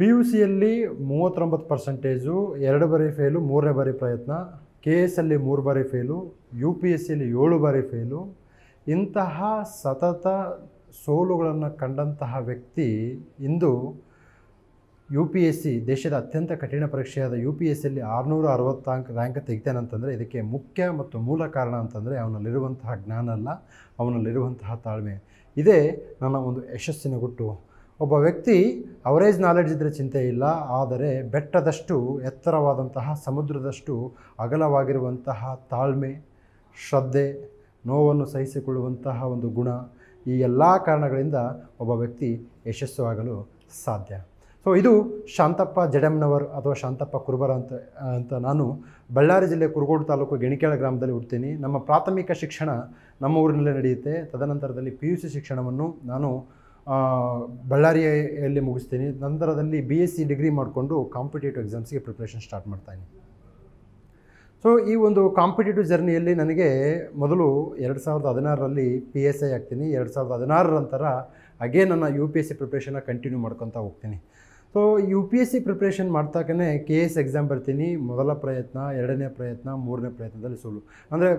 P U ಸಿಯಲ್ಲಿ ಮೂವತ್ತೊಂಬತ್ತು percentage ಎರಡು ಬಾರಿ ಫೇಲು ಮೂರನೇ ಬಾರಿ ಪ್ರಯತ್ನ ಕೆ ಎಸ್ ಅಲ್ಲಿ ಮೂರು ಬಾರಿ ಫೇಲು ಯು ಪಿ ಎಸ್ ಸಿಯಲ್ಲಿ ಏಳು ಬಾರಿ ಫೇಲು ಇಂತಹ ಸತತ ಸೋಲುಗಳನ್ನು ಕಂಡಂತಹ ವ್ಯಕ್ತಿ ಇಂದು ಯು ಪಿ ಎಸ್ ಸಿ ದೇಶದ ಅತ್ಯಂತ ಕಠಿಣ ಪರೀಕ್ಷೆಯಾದ ಯು ಪಿ ಎಸ್ ಸಿಯಲ್ಲಿ ಆರುನೂರ ಅರವತ್ತಾಂಕ ರ್ಯಾಂಕ್ ಅಂತಂದರೆ ಇದಕ್ಕೆ ಮುಖ್ಯ ಮತ್ತು ಮೂಲ ಕಾರಣ ಅಂತಂದರೆ ಅವನಲ್ಲಿರುವಂತಹ ಜ್ಞಾನ ಅಲ್ಲ ಅವನಲ್ಲಿರುವಂತಹ ತಾಳ್ಮೆ ಇದೇ ನನ್ನ ಒಂದು ಯಶಸ್ಸಿನ ಗುಟ್ಟು ಒಬ್ಬ ವ್ಯಕ್ತಿ ಅವರೇಜ್ ನಾಲೆಡ್ಜ್ ಇದ್ದರೆ ಚಿಂತೆ ಇಲ್ಲ ಆದರೆ ಬೆಟ್ಟದಷ್ಟು ಎತ್ತರವಾದಂತಹ ಸಮುದ್ರದಷ್ಟು ಅಗಲವಾಗಿರುವಂತಹ ತಾಳ್ಮೆ ಶ್ರದ್ಧೆ ನೋವನ್ನು ಸಹಿಸಿಕೊಳ್ಳುವಂತಹ ಒಂದು ಗುಣ ಈ ಎಲ್ಲ ಕಾರಣಗಳಿಂದ ಒಬ್ಬ ವ್ಯಕ್ತಿ ಯಶಸ್ಸು ಸಾಧ್ಯ ಸೊ ಇದು ಶಾಂತಪ್ಪ ಜಡಮ್ನವರ್ ಅಥವಾ ಶಾಂತಪ್ಪ ಕುರುಬರ ಅಂತ ಅಂತ ನಾನು ಬಳ್ಳಾರಿ ಜಿಲ್ಲೆ ಕುರುಗೋಡು ತಾಲೂಕು ಗೆಣಿಕೇಳ ಗ್ರಾಮದಲ್ಲಿ ಹುಡ್ತೀನಿ ನಮ್ಮ ಪ್ರಾಥಮಿಕ ಶಿಕ್ಷಣ ನಮ್ಮ ಊರಿನಲ್ಲೇ ನಡೆಯುತ್ತೆ ತದನಂತರದಲ್ಲಿ ಪಿ ಯು ಸಿ ಶಿಕ್ಷಣವನ್ನು ನಾನು ಬಳ್ಳಾರಿಯಲ್ಲಿ ಮುಗಿಸ್ತೀನಿ ನಂತರದಲ್ಲಿ ಬಿ ಎಸ್ ಸಿ ಡಿಗ್ರಿ ಮಾಡಿಕೊಂಡು ಕಾಂಪಿಟೇಟಿವ್ ಎಕ್ಸಾಮ್ಸ್ಗೆ ಪ್ರಿಪ್ರೇಷನ್ ಸ್ಟಾರ್ಟ್ ಮಾಡ್ತಾಯಿನಿ ಸೊ ಈ ಒಂದು ಕಾಂಪಿಟೇಟಿವ್ ಜರ್ನಿಯಲ್ಲಿ ನನಗೆ ಮೊದಲು ಎರಡು ಸಾವಿರದ ಹದಿನಾರರಲ್ಲಿ ಪಿ ಎಸ್ ಐ ಆಗ್ತೀನಿ ಎರಡು ಸಾವಿರದ ಹದಿನಾರರ ನಂತರ ಅಗೇನ್ ನನ್ನ ಯು ಪಿ ಎಸ್ ಸಿ ಪ್ರಿಪ್ರೇಷನ್ನ ಕಂಟಿನ್ಯೂ ಮಾಡ್ಕೊತಾ ಹೋಗ್ತೀನಿ so U P S C preparation ಮಾಡ್ತಾಕೇ ಕೆ ಎಸ್ ಎಕ್ಸಾಮ್ ಬರ್ತೀನಿ ಮೊದಲ ಪ್ರಯತ್ನ ಎರಡನೇ ಪ್ರಯತ್ನ ಮೂರನೇ ಪ್ರಯತ್ನದಲ್ಲಿ ಸೋಲು ಅಂದರೆ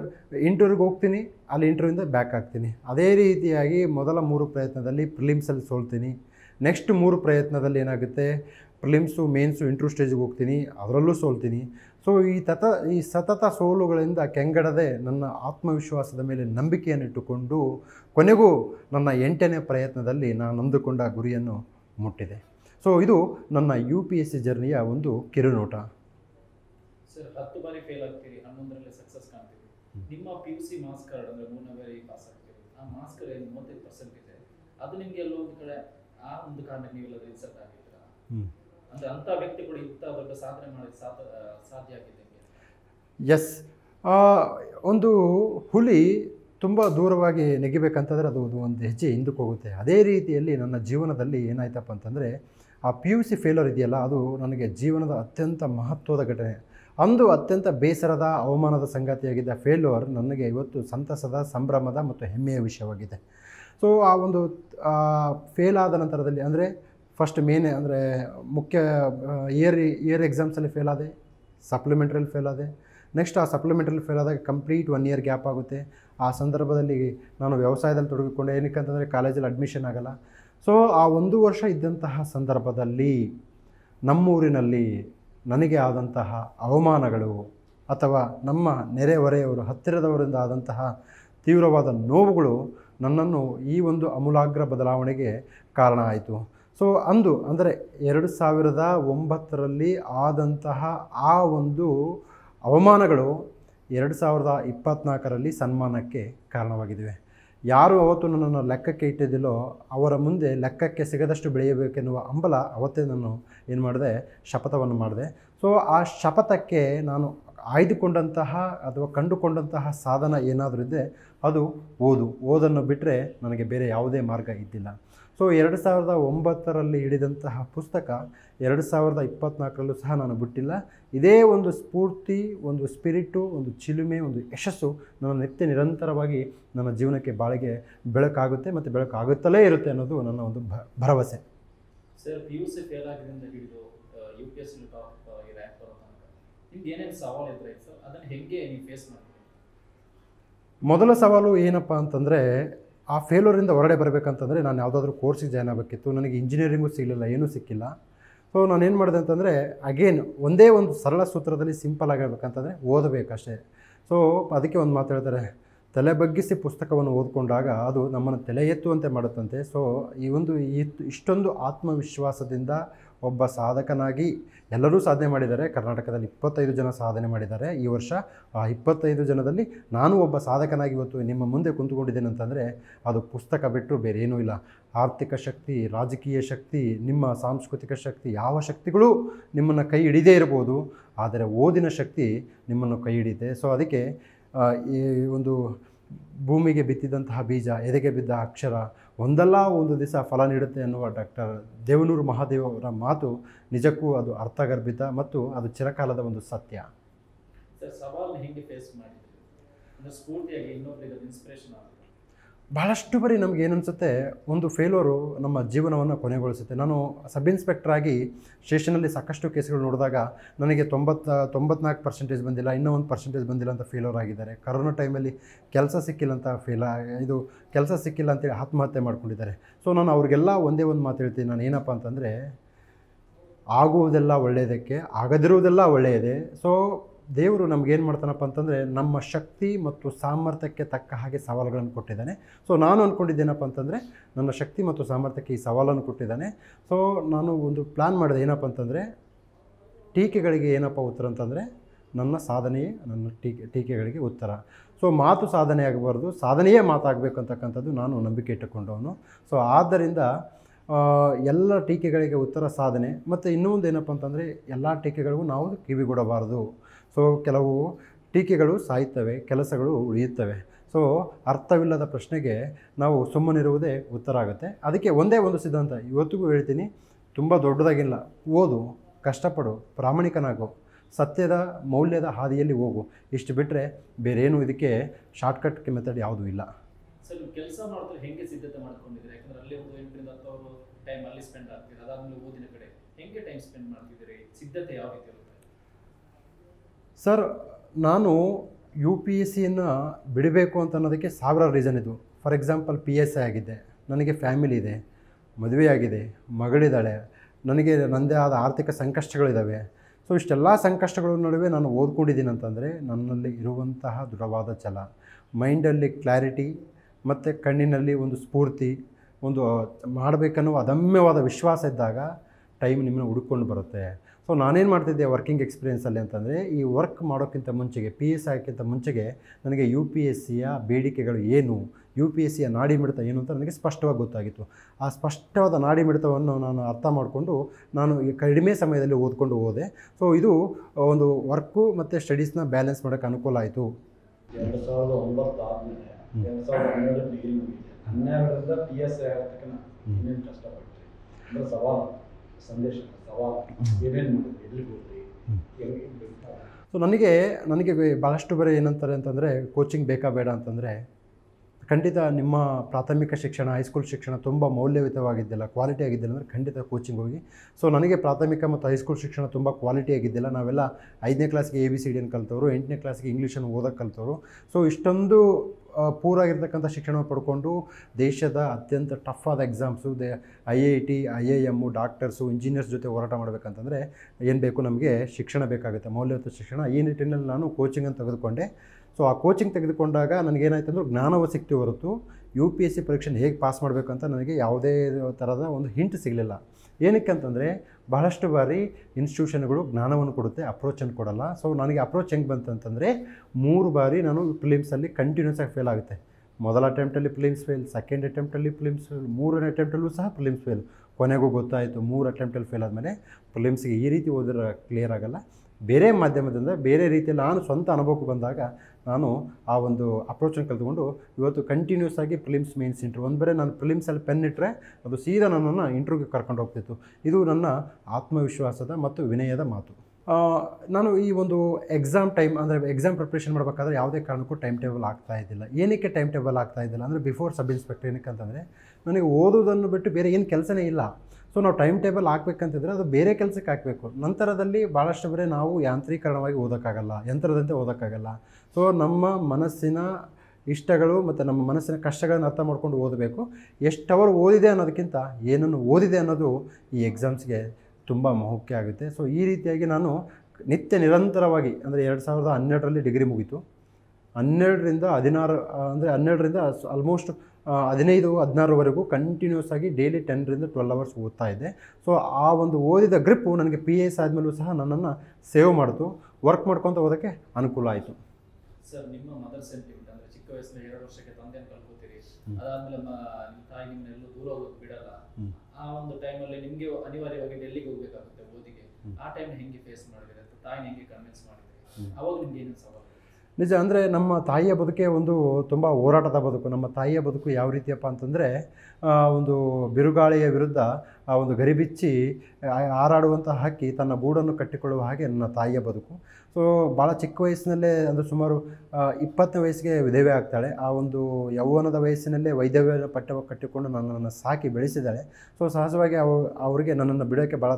ಇಂಟರ್ವ್ಯೂಗೆ ಹೋಗ್ತೀನಿ ಅಲ್ಲಿ ಇಂಟರ್ವ್ಯೂಯಿಂದ ಬ್ಯಾಕ್ ಆಗ್ತೀನಿ ಅದೇ ರೀತಿಯಾಗಿ ಮೊದಲ ಮೂರು ಪ್ರಯತ್ನದಲ್ಲಿ ಪ್ರಿಲಿಮ್ಸಲ್ಲಿ ಸೋಲ್ತೀನಿ ನೆಕ್ಸ್ಟ್ ಮೂರು ಪ್ರಯತ್ನದಲ್ಲಿ ಏನಾಗುತ್ತೆ ಪ್ರಿಲಿಮ್ಸು ಮೇನ್ಸು ಇಂಟ್ರೂ ಸ್ಟೇಜಿಗೆ ಹೋಗ್ತೀನಿ ಅದರಲ್ಲೂ ಸೋಲ್ತೀನಿ ಸೊ ಈ ತತ ಈ ಸತತ ಸೋಲುಗಳಿಂದ ಕೆಂಗಡದೆ ನನ್ನ ಆತ್ಮವಿಶ್ವಾಸದ ಮೇಲೆ ಇಟ್ಟುಕೊಂಡು ಕೊನೆಗೂ ನನ್ನ ಎಂಟನೇ ಪ್ರಯತ್ನದಲ್ಲಿ ನಾನು ಅಂದುಕೊಂಡ ಗುರಿಯನ್ನು ಮುಟ್ಟಿದೆ ಸೊ ಇದು ನನ್ನ ಯು ಪಿ ಎಸ್ ಸಿ ಜರ್ನಿಯ ಒಂದು ಕಿರುನೋಟ ಸರ್ ಹತ್ತು ಬಾರಿ ಫೇಲ್ ಆಗ್ತೀರಿ ಹನ್ನೊಂದರಲ್ಲಿ ಸಕ್ಸಸ್ ಕಾಣ್ತೀರಿ ನಿಮ್ಮ P U C marks card ಅಂದರೆ ಮೂರನೇ ಪಾಸ್ ಆಗ್ತೀರಿ ಆ ಮಾರ್ಕ್ಸ್ ಕಾರ್ಡ್ ಏನು ಮೂವತ್ತೈದು ಪರ್ಸೆಂಟ್ ಇದೆ ಅದು ನಿಮಗೆ ಎಲ್ಲೊಂದು ಕಡೆ ಆ ಒಂದು ಕಾರಣಕ್ಕೆ ನೀವು ಎಲ್ಲಾದ್ರೂ ಇನ್ಸರ್ಟ್ ಆಗಿದ್ದೀರಾ ಅಂದರೆ ಅಂಥ ವ್ಯಕ್ತಿಗಳು ಇಂಥ ದೊಡ್ಡ ಸಾಧನೆ ಮಾಡೋಕ್ಕೆ ಸಾಧ ಸಾಧ್ಯ ಆಗಿದೆ ಎಸ್ ಒಂದು ಹುಲಿ ತುಂಬ ದೂರವಾಗಿ ನೆಗಿಬೇಕಂತಂದರೆ ಅದು ಒಂದು ಹೆಜ್ಜೆ ಹಿಂದಕ್ಕೆ ಹೋಗುತ್ತೆ ಅದೇ ರೀತಿಯಲ್ಲಿ ನನ್ನ ಜೀವನದಲ್ಲಿ ಏನಾಯ್ತಪ್ಪ ಅಂತಂದರೆ ಆ ಪಿ ಯು ಸಿ ಫೇಲರ್ ಇದೆಯಲ್ಲ ಅದು ನನಗೆ ಜೀವನದ ಅತ್ಯಂತ ಮಹತ್ವದ ಘಟನೆ ಅಂದು ಅತ್ಯಂತ ಬೇಸರದ ಅವಮಾನದ ಸಂಗತಿಯಾಗಿದ್ದ ಫೇಲ್ಯೂರ್ ನನಗೆ ಇವತ್ತು ಸಂತಸದ ಸಂಭ್ರಮದ ಮತ್ತು ಹೆಮ್ಮೆಯ ವಿಷಯವಾಗಿದೆ ಸೊ ಆ ಒಂದು ಫೇಲ್ ಆದ ನಂತರದಲ್ಲಿ ಅಂದರೆ ಫಸ್ಟ್ ಮೇನೇ ಅಂದರೆ ಮುಖ್ಯ ಇಯರ್ ಇಯರ್ ಎಕ್ಸಾಮ್ಸಲ್ಲಿ ಫೇಲ್ ಆದೆ ಸಪ್ಲಿಮೆಂಟ್ರಿಯಲ್ಲಿ ಫೇಲ್ ಆದೆ ನೆಕ್ಸ್ಟ್ ಆ ಸಪ್ಲಿಮೆಂಟ್ರಿಯಲ್ಲಿ ಫೇಲ್ ಆದಾಗ ಕಂಪ್ಲೀಟ್ ಒನ್ ಇಯರ್ ಗ್ಯಾಪ್ ಆಗುತ್ತೆ ಆ ಸಂದರ್ಭದಲ್ಲಿ ನಾನು ವ್ಯವಸಾಯದಲ್ಲಿ ತೊಡಗಿಕೊಂಡೆ ಏನಕ್ಕೆ ಅಂತಂದರೆ ಕಾಲೇಜಲ್ಲಿ ಅಡ್ಮಿಷನ್ ಆಗೋಲ್ಲ ಸೊ ಆ ಒಂದು ವರ್ಷ ಇದ್ದಂತಹ ಸಂದರ್ಭದಲ್ಲಿ ನಮ್ಮೂರಿನಲ್ಲಿ ನನಗೆ ಆದಂತಹ ಅವಮಾನಗಳು ಅಥವಾ ನಮ್ಮ ನೆರೆಹೊರೆಯವರು ಹತ್ತಿರದವರಿಂದ ಆದಂತಹ ತೀವ್ರವಾದ ನೋವುಗಳು ನನ್ನನ್ನು ಈ ಒಂದು ಅಮೂಲಾಗ್ರ ಬದಲಾವಣೆಗೆ ಕಾರಣ ಆಯಿತು ಸೊ ಅಂದು ಅಂದರೆ ಎರಡು ಸಾವಿರದ ಒಂಬತ್ತರಲ್ಲಿ ಆದಂತಹ ಆ ಒಂದು ಅವಮಾನಗಳು ಎರಡು ಸಾವಿರದ ಇಪ್ಪತ್ತ್ನಾಲ್ಕರಲ್ಲಿ ಸನ್ಮಾನಕ್ಕೆ ಕಾರಣವಾಗಿದ್ದಾವೆ ಯಾರು ಅವತ್ತು ನನ್ನನ್ನು ಲೆಕ್ಕಕ್ಕೆ ಇಟ್ಟಿದ್ದಿಲ್ಲೋ ಅವರ ಮುಂದೆ ಲೆಕ್ಕಕ್ಕೆ ಸಿಗದಷ್ಟು ಬೆಳೆಯಬೇಕೆನ್ನುವ ಅಂಬಲ ಅವತ್ತೇ ನಾನು ಏನು ಮಾಡಿದೆ ಶಪಥವನ್ನು ಮಾಡಿದೆ ಸೊ ಆ ಶಪಥಕ್ಕೆ ನಾನು ಆಯ್ದುಕೊಂಡಂತಹ ಅಥವಾ ಕಂಡುಕೊಂಡಂತಹ ಸಾಧನ ಏನಾದರೂ ಇದ್ದರೆ ಅದು ಓದು ಓದನ್ನು ಬಿಟ್ಟರೆ ನನಗೆ ಬೇರೆ ಯಾವುದೇ ಮಾರ್ಗ ಇದ್ದಿಲ್ಲ ಸೊ ಎರಡು ಸಾವಿರದ ಒಂಬತ್ತರಲ್ಲಿ ಹಿಡಿದಂತಹ ಪುಸ್ತಕ ಎರಡು ಸಾವಿರದ ಇಪ್ಪತ್ತ್ನಾಲ್ಕರಲ್ಲೂ ಸಹ ನಾನು ಬಿಟ್ಟಿಲ್ಲ ಇದೇ ಒಂದು ಸ್ಫೂರ್ತಿ ಒಂದು ಸ್ಪಿರಿಟು ಒಂದು ಚಿಲುಮೆ ಒಂದು ಯಶಸ್ಸು ನನ್ನ ನಿತ್ಯ ನಿರಂತರವಾಗಿ ನನ್ನ ಜೀವನಕ್ಕೆ ಬಾಳಿಗೆ ಬೆಳಕಾಗುತ್ತೆ ಮತ್ತು ಬೆಳಕಾಗುತ್ತಲೇ ಇರುತ್ತೆ ಅನ್ನೋದು ನನ್ನ ಒಂದು ಭರವಸೆ ಸರ್ ಪಿ ಯು ಹಿಡಿದು ಯು ಪಿ ಎಸ್ ಸವಾಲು ಸರ್ ನೀವು ಫೇಸ್ ಮೊದಲ ಸವಾಲು ಏನಪ್ಪ ಅಂತಂದರೆ ಆ ಫೇಲೂರಿಂದ ಹೊರಗಡೆ ಬರಬೇಕಂತಂದರೆ ನಾನು ಯಾವುದಾದ್ರೂ ಕೋರ್ಸಿಗೆ ಜಾಯ್ನ್ ಆಗಬೇಕಿತ್ತು ನನಗೆ ಇಂಜಿನಿಯರಿಂಗು ಸಿಗಲಿಲ್ಲ ಏನೂ ಸಿಕ್ಕಿಲ್ಲ ಸೊ ಏನು ಮಾಡಿದೆ ಅಂತಂದರೆ ಅಗೇನ್ ಒಂದೇ ಒಂದು ಸರಳ ಸೂತ್ರದಲ್ಲಿ ಸಿಂಪಲ್ ಆಗಿರ್ಬೇಕಂತಂದರೆ ಓದಬೇಕಷ್ಟೇ ಸೊ ಅದಕ್ಕೆ ಒಂದು ಮಾತು ಹೇಳ್ತಾರೆ ತಲೆ ಬಗ್ಗಿಸಿ ಪುಸ್ತಕವನ್ನು ಓದ್ಕೊಂಡಾಗ ಅದು ನಮ್ಮನ್ನು ತಲೆ ಎತ್ತುವಂತೆ ಮಾಡುತ್ತಂತೆ ಸೊ ಈ ಒಂದು ಇಷ್ಟೊಂದು ಆತ್ಮವಿಶ್ವಾಸದಿಂದ ಒಬ್ಬ ಸಾಧಕನಾಗಿ ಎಲ್ಲರೂ ಸಾಧನೆ ಮಾಡಿದ್ದಾರೆ ಕರ್ನಾಟಕದಲ್ಲಿ ಇಪ್ಪತ್ತೈದು ಜನ ಸಾಧನೆ ಮಾಡಿದ್ದಾರೆ ಈ ವರ್ಷ ಆ ಇಪ್ಪತ್ತೈದು ಜನದಲ್ಲಿ ನಾನು ಒಬ್ಬ ಸಾಧಕನಾಗಿ ಇವತ್ತು ನಿಮ್ಮ ಮುಂದೆ ಕುಂತುಕೊಂಡಿದ್ದೇನೆ ಅಂತಂದರೆ ಅದು ಪುಸ್ತಕ ಬಿಟ್ಟು ಬೇರೆ ಏನೂ ಇಲ್ಲ ಆರ್ಥಿಕ ಶಕ್ತಿ ರಾಜಕೀಯ ಶಕ್ತಿ ನಿಮ್ಮ ಸಾಂಸ್ಕೃತಿಕ ಶಕ್ತಿ ಯಾವ ಶಕ್ತಿಗಳು ನಿಮ್ಮನ್ನು ಕೈ ಹಿಡಿದೇ ಇರ್ಬೋದು ಆದರೆ ಓದಿನ ಶಕ್ತಿ ನಿಮ್ಮನ್ನು ಕೈ ಹಿಡಿಯುತ್ತೆ ಸೊ ಅದಕ್ಕೆ ಈ ಒಂದು ಭೂಮಿಗೆ ಬಿತ್ತಿದಂತಹ ಬೀಜ ಎದೆಗೆ ಬಿದ್ದ ಅಕ್ಷರ ಒಂದಲ್ಲ ಒಂದು ದಿವಸ ಫಲ ನೀಡುತ್ತೆ ಅನ್ನುವ ಡಾಕ್ಟರ್ ದೇವನೂರು ಮಹಾದೇವರ ಮಾತು ನಿಜಕ್ಕೂ ಅದು ಅರ್ಥಗರ್ಭಿತ ಮತ್ತು ಅದು ಚಿರಕಾಲದ ಒಂದು ಸತ್ಯ ಸವಾಲು ಹೆಂಗೆ ಫೇಸ್ ಸ್ಫೂರ್ತಿಯಾಗಿ ಇನ್ನೊಬ್ಬರಿಗೆ ಇನ್ಸ್ಪಿರೇಷನ್ ಆಗುತ್ತೆ ಭಾಳಷ್ಟು ಬಾರಿ ನಮ್ಗೆ ಏನನ್ಸುತ್ತೆ ಒಂದು ಫೇಲೋರು ನಮ್ಮ ಜೀವನವನ್ನು ಕೊನೆಗೊಳಿಸುತ್ತೆ ನಾನು ಸಬ್ ಇನ್ಸ್ಪೆಕ್ಟರ್ ಆಗಿ ಸ್ಟೇಷನಲ್ಲಿ ಸಾಕಷ್ಟು ಕೇಸ್ಗಳು ನೋಡಿದಾಗ ನನಗೆ ತೊಂಬತ್ತ ತೊಂಬತ್ನಾಲ್ಕು ಪರ್ಸೆಂಟೇಜ್ ಬಂದಿಲ್ಲ ಇನ್ನೂ ಒಂದು ಪರ್ಸೆಂಟೇಜ್ ಬಂದಿಲ್ಲ ಅಂತ ಫೇಲೋರ್ ಆಗಿದ್ದಾರೆ ಕರೋನಾ ಟೈಮಲ್ಲಿ ಕೆಲಸ ಸಿಕ್ಕಿಲ್ಲ ಅಂತ ಫೇಲ್ ಇದು ಕೆಲಸ ಸಿಕ್ಕಿಲ್ಲ ಅಂತೇಳಿ ಆತ್ಮಹತ್ಯೆ ಮಾಡ್ಕೊಂಡಿದ್ದಾರೆ ಸೊ ನಾನು ಅವ್ರಿಗೆಲ್ಲ ಒಂದೇ ಒಂದು ಮಾತು ಹೇಳ್ತೀನಿ ನಾನು ಏನಪ್ಪ ಅಂತಂದರೆ ಆಗುವುದೆಲ್ಲ ಒಳ್ಳೆಯದಕ್ಕೆ ಆಗದಿರುವುದೆಲ್ಲ ಒಳ್ಳೆಯದೇ ಸೊ ದೇವರು ನಮ್ಗೇನು ಮಾಡ್ತಾನಪ್ಪ ಅಂತಂದರೆ ನಮ್ಮ ಶಕ್ತಿ ಮತ್ತು ಸಾಮರ್ಥ್ಯಕ್ಕೆ ತಕ್ಕ ಹಾಗೆ ಸವಾಲುಗಳನ್ನು ಕೊಟ್ಟಿದ್ದಾನೆ ಸೊ ನಾನು ಅಂದ್ಕೊಂಡಿದ್ದೇನಪ್ಪ ಅಂತಂದರೆ ನನ್ನ ಶಕ್ತಿ ಮತ್ತು ಸಾಮರ್ಥ್ಯಕ್ಕೆ ಈ ಸವಾಲನ್ನು ಕೊಟ್ಟಿದ್ದಾನೆ ಸೊ ನಾನು ಒಂದು ಪ್ಲ್ಯಾನ್ ಮಾಡಿದೆ ಏನಪ್ಪ ಅಂತಂದರೆ ಟೀಕೆಗಳಿಗೆ ಏನಪ್ಪ ಉತ್ತರ ಅಂತಂದರೆ ನನ್ನ ಸಾಧನೆಯೇ ನನ್ನ ಟೀಕೆ ಟೀಕೆಗಳಿಗೆ ಉತ್ತರ ಸೊ ಮಾತು ಸಾಧನೆ ಆಗಬಾರ್ದು ಸಾಧನೆಯೇ ಮಾತಾಗಬೇಕು ಅಂತಕ್ಕಂಥದ್ದು ನಾನು ನಂಬಿಕೆ ಇಟ್ಟುಕೊಂಡವನು ಸೊ ಆದ್ದರಿಂದ ಎಲ್ಲ ಟೀಕೆಗಳಿಗೆ ಉತ್ತರ ಸಾಧನೆ ಮತ್ತು ಇನ್ನೂ ಒಂದು ಏನಪ್ಪ ಅಂತಂದರೆ ಎಲ್ಲ ಟೀಕೆಗಳಿಗೂ ನಾವು ಕಿವಿಗೊಡಬಾರ್ದು ಸೊ ಕೆಲವು ಟೀಕೆಗಳು ಸಾಯುತ್ತವೆ ಕೆಲಸಗಳು ಉಳಿಯುತ್ತವೆ ಸೊ ಅರ್ಥವಿಲ್ಲದ ಪ್ರಶ್ನೆಗೆ ನಾವು ಸುಮ್ಮನಿರುವುದೇ ಉತ್ತರ ಆಗುತ್ತೆ ಅದಕ್ಕೆ ಒಂದೇ ಒಂದು ಸಿದ್ಧಾಂತ ಇವತ್ತಿಗೂ ಹೇಳ್ತೀನಿ ತುಂಬ ದೊಡ್ಡದಾಗಿಲ್ಲ ಓದು ಕಷ್ಟಪಡು ಪ್ರಾಮಾಣಿಕನಾಗು ಸತ್ಯದ ಮೌಲ್ಯದ ಹಾದಿಯಲ್ಲಿ ಹೋಗು ಇಷ್ಟು ಬಿಟ್ಟರೆ ಬೇರೇನು ಇದಕ್ಕೆ ಶಾರ್ಟ್ಕಟ್ ಮೆಥಡ್ ಯಾವುದೂ ಇಲ್ಲ ಸರ್ ಕೆಲಸ ಮಾಡಿದ್ರೆ ಹೆಂಗೆ ಸಿದ್ಧತೆ ಮಾಡ್ಕೊಂಡಿದ್ದೀರಿ ಯಾಕಂದ್ರೆ ಅಲ್ಲಿ ಒಂದು ಎಂಟರಿಂದ ಟೈಮ್ ಅಲ್ಲಿ ಸ್ಪೆಂಡ್ ಹೆಂಗೆ ಟೈಮ್ ಸ್ಪೆಂಡ್ ಸಿದ್ಧತೆ ಯಾವ ರೀತಿ ಸರ್ ನಾನು ಯು ಪಿ ಎಸ್ ಸಿಯನ್ನು ಬಿಡಬೇಕು ಅಂತ ಅನ್ನೋದಕ್ಕೆ ಸಾವಿರಾರು ರೀಸನ್ ಇದು for example P S I ಆಗಿದೆ ನನಗೆ ಫ್ಯಾಮಿಲಿ ಇದೆ ಮದುವೆಯಾಗಿದೆ ಮಗಳಿದ್ದಾಳೆ ನನಗೆ ನನ್ನದೇ ಆದ ಆರ್ಥಿಕ ಸಂಕಷ್ಟಗಳಿದ್ದಾವೆ ಸೊ ಇಷ್ಟೆಲ್ಲ ಸಂಕಷ್ಟಗಳ ನಡುವೆ ನಾನು ಓದ್ಕೊಂಡಿದ್ದೀನಿ ಅಂತಂದರೆ ನನ್ನಲ್ಲಿ ಇರುವಂತಹ ದೃಢವಾದ ಛಲ ಮೈಂಡಲ್ಲಿ ಕ್ಲಾರಿಟಿ ಮತ್ತು ಕಣ್ಣಿನಲ್ಲಿ ಒಂದು ಸ್ಫೂರ್ತಿ ಒಂದು ಮಾಡಬೇಕನ್ನುವ ಅದಮ್ಯವಾದ ವಿಶ್ವಾಸ ಇದ್ದಾಗ ಟೈಮ್ ನಿಮ್ಮನ್ನು ಹುಡುಕೊಂಡು ಬರುತ್ತೆ ಸೊ ನಾನೇನು ಮಾಡ್ತಿದ್ದೆ ವರ್ಕಿಂಗ್ ಎಕ್ಸ್ಪೀರಿಯೆನ್ಸಲ್ಲಿ ಅಂತಂದರೆ ಈ ವರ್ಕ್ ಮಾಡೋಕ್ಕಿಂತ ಮುಂಚೆಗೆ ಪಿ ಎಸ್ ಸಿ ಮುಂಚೆಗೆ ನನಗೆ ಯು ಪಿ ಎಸ್ ಸಿಯ ಬೇಡಿಕೆಗಳು ಏನು ಯು ಪಿ ಎಸ್ ಸಿಯ ನಾಡಿ ಮಿಡಿತ ಏನು ಅಂತ ನನಗೆ ಸ್ಪಷ್ಟವಾಗಿ ಗೊತ್ತಾಗಿತ್ತು ಆ ಸ್ಪಷ್ಟವಾದ ನಾಡಿ ಮಿಡಿತವನ್ನು ನಾನು ಅರ್ಥ ಮಾಡಿಕೊಂಡು ನಾನು ಈ ಕಡಿಮೆ ಸಮಯದಲ್ಲಿ ಓದ್ಕೊಂಡು ಹೋದೆ ಸೊ ಇದು ಒಂದು ವರ್ಕು ಮತ್ತು ಸ್ಟಡೀಸ್ನ ಬ್ಯಾಲೆನ್ಸ್ ಮಾಡೋಕ್ಕೆ ಅನುಕೂಲ ಆಯಿತು ಎರಡು ಸವಾಲು ಸಂದೇಶ ಸೊ ನನಗೆ ನನಗೆ ಭಾಳಷ್ಟು ಬೇರೆ ಏನಂತಾರೆ ಅಂತಂದರೆ ಕೋಚಿಂಗ್ ಬೇಕಾ ಬೇಡ ಅಂತಂದರೆ ಖಂಡಿತ ನಿಮ್ಮ ಪ್ರಾಥಮಿಕ ಶಿಕ್ಷಣ ಹೈಸ್ಕೂಲ್ ಶಿಕ್ಷಣ ತುಂಬ ಮೌಲ್ಯಯುತವಾಗಿದ್ದಿಲ್ಲ ಕ್ವಾಲಿಟಿ ಆಗಿದ್ದಿಲ್ಲ ಅಂದರೆ ಖಂಡಿತ ಕೋಚಿಂಗ್ ಹೋಗಿ ಸೊ ನನಗೆ ಪ್ರಾಥಮಿಕ ಮತ್ತು ಹೈಸ್ಕೂಲ್ ಶಿಕ್ಷಣ ತುಂಬ ಕ್ವಾಲಿಟಿ ಆಗಿದ್ದಿಲ್ಲ ನಾವೆಲ್ಲ ಐದನೇ ಕ್ಲಾಸ್ಗೆ ಎ ಬಿ ಸಿ ಡಿಯನ್ನು ಕಲ್ತವರು ಎಂಟನೇ ಕ್ಲಾಸ್ಗೆ ಇಂಗ್ಲೀಷನ್ನು ಓದೋಕ್ಕೆ ಕಲ್ತವರು ಸೊ ಇಷ್ಟೊಂದು ಪೂರಾಗಿರ್ತಕ್ಕಂಥ ಶಿಕ್ಷಣವನ್ನು ಪಡ್ಕೊಂಡು ದೇಶದ ಅತ್ಯಂತ ಟಫ್ ಆದ exams they I I T I I M doctors engineers ಜೊತೆ ಹೋರಾಟ ಮಾಡಬೇಕಂತಂದರೆ ಏನು ಬೇಕು ನಮಗೆ ಶಿಕ್ಷಣ ಬೇಕಾಗುತ್ತೆ ಮೌಲ್ಯಯುತ ಶಿಕ್ಷಣ ಈ ನಿಟ್ಟಿನಲ್ಲಿ ನಾನು ಕೋಚಿಂಗನ್ನು ತೆಗೆದುಕೊಂಡೆ ಸೊ ಆ ಕೋಚಿಂಗ್ ತೆಗೆದುಕೊಂಡಾಗ ನನಗೇನಾಯ್ತು ಅಂದ್ರೆ ಜ್ಞಾನವು ಸಿಕ್ತಿ ಹೊರತು ಯು ಪಿ ಎಸ್ ಸಿ ಪರೀಕ್ಷೆನ ಹೇಗೆ ಪಾಸ್ ಮಾಡಬೇಕಂತ ನನಗೆ ಯಾವುದೇ ಥರದ ಒಂದು ಹಿಂಟ್ ಸಿಗಲಿಲ್ಲ ಏನಕ್ಕೆ ಅಂತಂದರೆ ಬಹಳಷ್ಟು ಬಾರಿ ಇನ್ಸ್ಟಿಟ್ಯೂಷನ್ಗಳು ಜ್ಞಾನವನ್ನು ಕೊಡುತ್ತೆ ಅಪ್ರೋಚನ್ನು ಕೊಡಲ್ಲ ಸೊ ನನಗೆ ಅಪ್ರೋಚ್ ಹೆಂಗೆ ಬಂತಂತಂದರೆ ಮೂರು ಬಾರಿ ನಾನು ಫಿಲಿಮ್ಸಲ್ಲಿ ಕಂಟಿನ್ಯೂಸ್ ಆಗಿ ಫೇಲ್ ಆಗುತ್ತೆ ಮೊದಲ ಅಟೆಂಪ್ಟಲ್ಲಿ ಫಿಲಿಮ್ಸ್ ಫೇಲ್ ಸೆಕೆಂಡ್ ಅಟೆಂಪ್ಟಲ್ಲಿ ಫಿಲಿಮ್ಸ್ ಫೇಲ್ ಮೂರನೇ ಅಟೆಂಪ್ಟಲ್ಲೂ ಸಹ ಫಿಲಿಮ್ಸ್ ಫೇಲ್ ಕೊನೆಗೂ ಗೊತ್ತಾಯಿತು ಮೂರು ಅಟೆಂಪ್ಟಲ್ಲಿ ಫೇಲ್ ಆದಮೇಲೆ ಫಿಲಿಮ್ಸ್ಗೆ ಈ ರೀತಿ ಓದಿದ್ರೆ ಕ್ಲಿಯರ್ ಆಗೋಲ್ಲ ಬೇರೆ ಮಾಧ್ಯಮದಿಂದ ಬೇರೆ ರೀತಿಯಲ್ಲಿ ನಾನು ಸ್ವಂತ ಅನುಭವಕ್ಕೆ ಬಂದಾಗ ನಾನು ಆ ಒಂದು ಅಪ್ರೋಚನ್ನು ಕಲ್ತ್ಕೊಂಡು ಇವತ್ತು ಕಂಟಿನ್ಯೂಸ್ ಆಗಿ ಪ್ರಿಲಿಮ್ಸ್ ಮೀನ್ಸ್ ಇಂಟ್ರ್ಯೂ ಒಂದು ಬೇರೆ ನಾನು ಅಲ್ಲಿ ಪೆನ್ ಇಟ್ಟರೆ ಅದು ಸೀದಾ ನನ್ನನ್ನು ಇಂಟ್ರ್ಯೂಗೆ ಕರ್ಕೊಂಡು ಹೋಗ್ತಿತ್ತು ಇದು ನನ್ನ ಆತ್ಮವಿಶ್ವಾಸದ ಮತ್ತು ವಿನಯದ ಮಾತು ನಾನು ಈ ಒಂದು ಎಕ್ಸಾಮ್ ಟೈಮ್ ಅಂದರೆ ಎಕ್ಸಾಮ್ ಪ್ರಿಪ್ರೇಷನ್ ಮಾಡಬೇಕಾದ್ರೆ ಯಾವುದೇ ಕಾರಣಕ್ಕೂ ಟೈಮ್ ಟೇಬಲ್ ಆಗ್ತಾ ಇದ್ದಿಲ್ಲ ಏನಕ್ಕೆ ಟೈಮ್ ಟೇಬಲ್ ಆಗ್ತಾ ಇದ್ದಿಲ್ಲ ಅಂದರೆ ಬಿಫೋರ್ ಸಬ್ ಇನ್ಸ್ಪೆಕ್ಟರ್ ಏನಕ್ಕೆ ನನಗೆ ಓದೋದನ್ನು ಬಿಟ್ಟು ಬೇರೆ ಏನು ಕೆಲಸನೇ ಇಲ್ಲ ಸೊ ನಾವು ಟೈಮ್ ಟೇಬಲ್ ಹಾಕ್ಬೇಕಂತಿದ್ರೆ ಅದು ಬೇರೆ ಕೆಲಸಕ್ಕೆ ಹಾಕಬೇಕು ನಂತರದಲ್ಲಿ ಭಾಳಷ್ಟು ಬರೀ ನಾವು ಯಾಂತ್ರೀಕರಣವಾಗಿ ಓದೋಕ್ಕಾಗಲ್ಲ ಯಂತ್ರದಂತೆ ಓದೋಕ್ಕಾಗಲ್ಲ ಸೊ ನಮ್ಮ ಮನಸ್ಸಿನ ಇಷ್ಟಗಳು ಮತ್ತು ನಮ್ಮ ಮನಸ್ಸಿನ ಕಷ್ಟಗಳನ್ನು ಅರ್ಥ ಮಾಡ್ಕೊಂಡು ಓದಬೇಕು ಎಷ್ಟು ಅವರು ಓದಿದೆ ಅನ್ನೋದಕ್ಕಿಂತ ಏನನ್ನು ಓದಿದೆ ಅನ್ನೋದು ಈ ಎಕ್ಸಾಮ್ಸ್ಗೆ ತುಂಬ ಮುಖ್ಯ ಆಗುತ್ತೆ ಸೊ ಈ ರೀತಿಯಾಗಿ ನಾನು ನಿತ್ಯ ನಿರಂತರವಾಗಿ ಅಂದರೆ ಎರಡು ಸಾವಿರದ ಹನ್ನೆರಡರಲ್ಲಿ ಡಿಗ್ರಿ ಮುಗೀತು ಹನ್ನೆರಡರಿಂದ ಹದಿನಾರು ಅಂದರೆ ಹನ್ನೆರಡರಿಂದ ಆಲ್ಮೋಸ್ಟ್ ಹದಿನೈದು ಹದಿನಾರುವರೆಗೂ ಕಂಟಿನ್ಯೂಸ್ ಆಗಿ ಡೈಲಿ ಟೆನ್ರಿಂದ ಟ್ವೆಲ್ ಅವರ್ಸ್ ಓದ್ತಾ ಇದ್ದೆ ಸೊ ಆ ಒಂದು ಓದಿದ ಗ್ರಿಪ್ಪು ನನಗೆ ಪಿ ಎಸ್ ಆದಮೇಲೂ ಸಹ ನನ್ನನ್ನು ಸೇವ್ ಮಾಡಿತು ವರ್ಕ್ ಮಾಡ್ಕೊತ ಓದೋಕ್ಕೆ ಅನುಕೂಲ ಆಯಿತು ಸರ್ ನಿಮ್ಮ ಮದರ್ ಸೆಂಟಿಮೆಂಟ್ ಅಂದ್ರೆ ಚಿಕ್ಕ ವಯಸ್ಸಿನ ಎರಡು ವರ್ಷಕ್ಕೆ ತಂದೆಯನ್ನು ಕಳ್ಕೊತೀರಿ ಅದಾದ್ಮೇಲೆ ನಿಮ್ಮ ತಾಯಿ ನಿಮ್ಮನ್ನೆಲ್ಲೂ ದೂರ ಹೋಗೋದು ಬಿಡಲ್ಲ ಆ ಒಂದು ಟೈಮ್ ಅಲ್ಲಿ ನಿಮ್ಗೆ ಅನಿವಾರ್ಯವಾಗಿ ಡೆಲ್ಲಿಗೆ ಹೋಗ್ಬೇಕಾಗುತ್ತೆ ಓದಿಗೆ ಆ ಟೈಮ್ ಹೆಂಗೆ ಫೇಸ್ ಮಾಡಿದ್ರೆ ತಾಯಿ ಹೆಂಗೆ ಕನ್ವಿನ್ಸ್ ಮಾಡಿದ್ರೆ ಅವಾಗ ನಿಮ್ಗೆ ಏನೇನು ಸವಾಲು ನಿಜ ಅಂದರೆ ನಮ್ಮ ತಾಯಿಯ ಬದುಕೇ ಒಂದು ತುಂಬ ಹೋರಾಟದ ಬದುಕು ನಮ್ಮ ತಾಯಿಯ ಬದುಕು ಯಾವ ರೀತಿಯಪ್ಪ ಅಂತಂದರೆ ಒಂದು ಬಿರುಗಾಳಿಯ ವಿರುದ್ಧ ಆ ಒಂದು ಗರಿಬಿಚ್ಚಿ ಹಾರಾಡುವಂಥ ಹಕ್ಕಿ ತನ್ನ ಗೂಡನ್ನು ಕಟ್ಟಿಕೊಳ್ಳುವ ಹಾಗೆ ನನ್ನ ತಾಯಿಯ ಬದುಕು ಸೊ ಭಾಳ ಚಿಕ್ಕ ವಯಸ್ಸಿನಲ್ಲೇ ಅಂದರೆ ಸುಮಾರು ಇಪ್ಪತ್ತನೇ ವಯಸ್ಸಿಗೆ ವಿಧವೆ ಆಗ್ತಾಳೆ ಆ ಒಂದು ಯೌವನದ ವಯಸ್ಸಿನಲ್ಲೇ ವೈಧವ್ಯ ಪಠ್ಯವ ಕಟ್ಟಿಕೊಂಡು ನನ್ನನ್ನು ಸಾಕಿ ಬೆಳೆಸಿದ್ದಾಳೆ ಸೊ ಸಹಜವಾಗಿ ಅವ ಅವರಿಗೆ ನನ್ನನ್ನು ಬಿಡೋಕ್ಕೆ ಭಾಳ